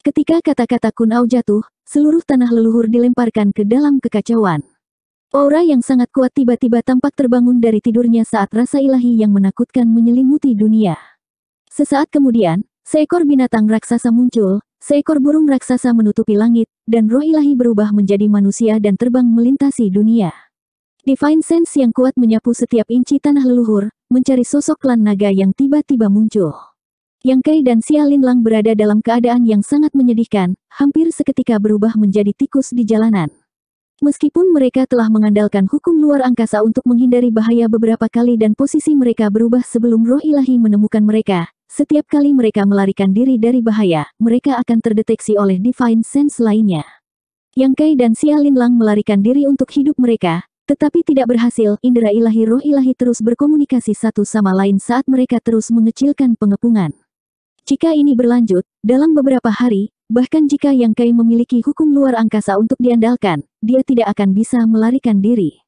Ketika kata-kata Kun Kunau jatuh, seluruh tanah leluhur dilemparkan ke dalam kekacauan. Aura yang sangat kuat tiba-tiba tampak terbangun dari tidurnya saat rasa ilahi yang menakutkan menyelimuti dunia. Sesaat kemudian, seekor binatang raksasa muncul, seekor burung raksasa menutupi langit, dan roh ilahi berubah menjadi manusia dan terbang melintasi dunia. Divine Sense yang kuat menyapu setiap inci tanah leluhur, mencari sosok klan naga yang tiba-tiba muncul. Yang Kai dan Xia Linlang berada dalam keadaan yang sangat menyedihkan, hampir seketika berubah menjadi tikus di jalanan. Meskipun mereka telah mengandalkan hukum luar angkasa untuk menghindari bahaya beberapa kali dan posisi mereka berubah sebelum roh ilahi menemukan mereka, setiap kali mereka melarikan diri dari bahaya, mereka akan terdeteksi oleh divine sense lainnya. Yang Kai dan Xia Linlang melarikan diri untuk hidup mereka, tetapi tidak berhasil, indera ilahi roh ilahi terus berkomunikasi satu sama lain saat mereka terus mengecilkan pengepungan. Jika ini berlanjut, dalam beberapa hari, bahkan jika Yang Kai memiliki hukum luar angkasa untuk diandalkan, dia tidak akan bisa melarikan diri.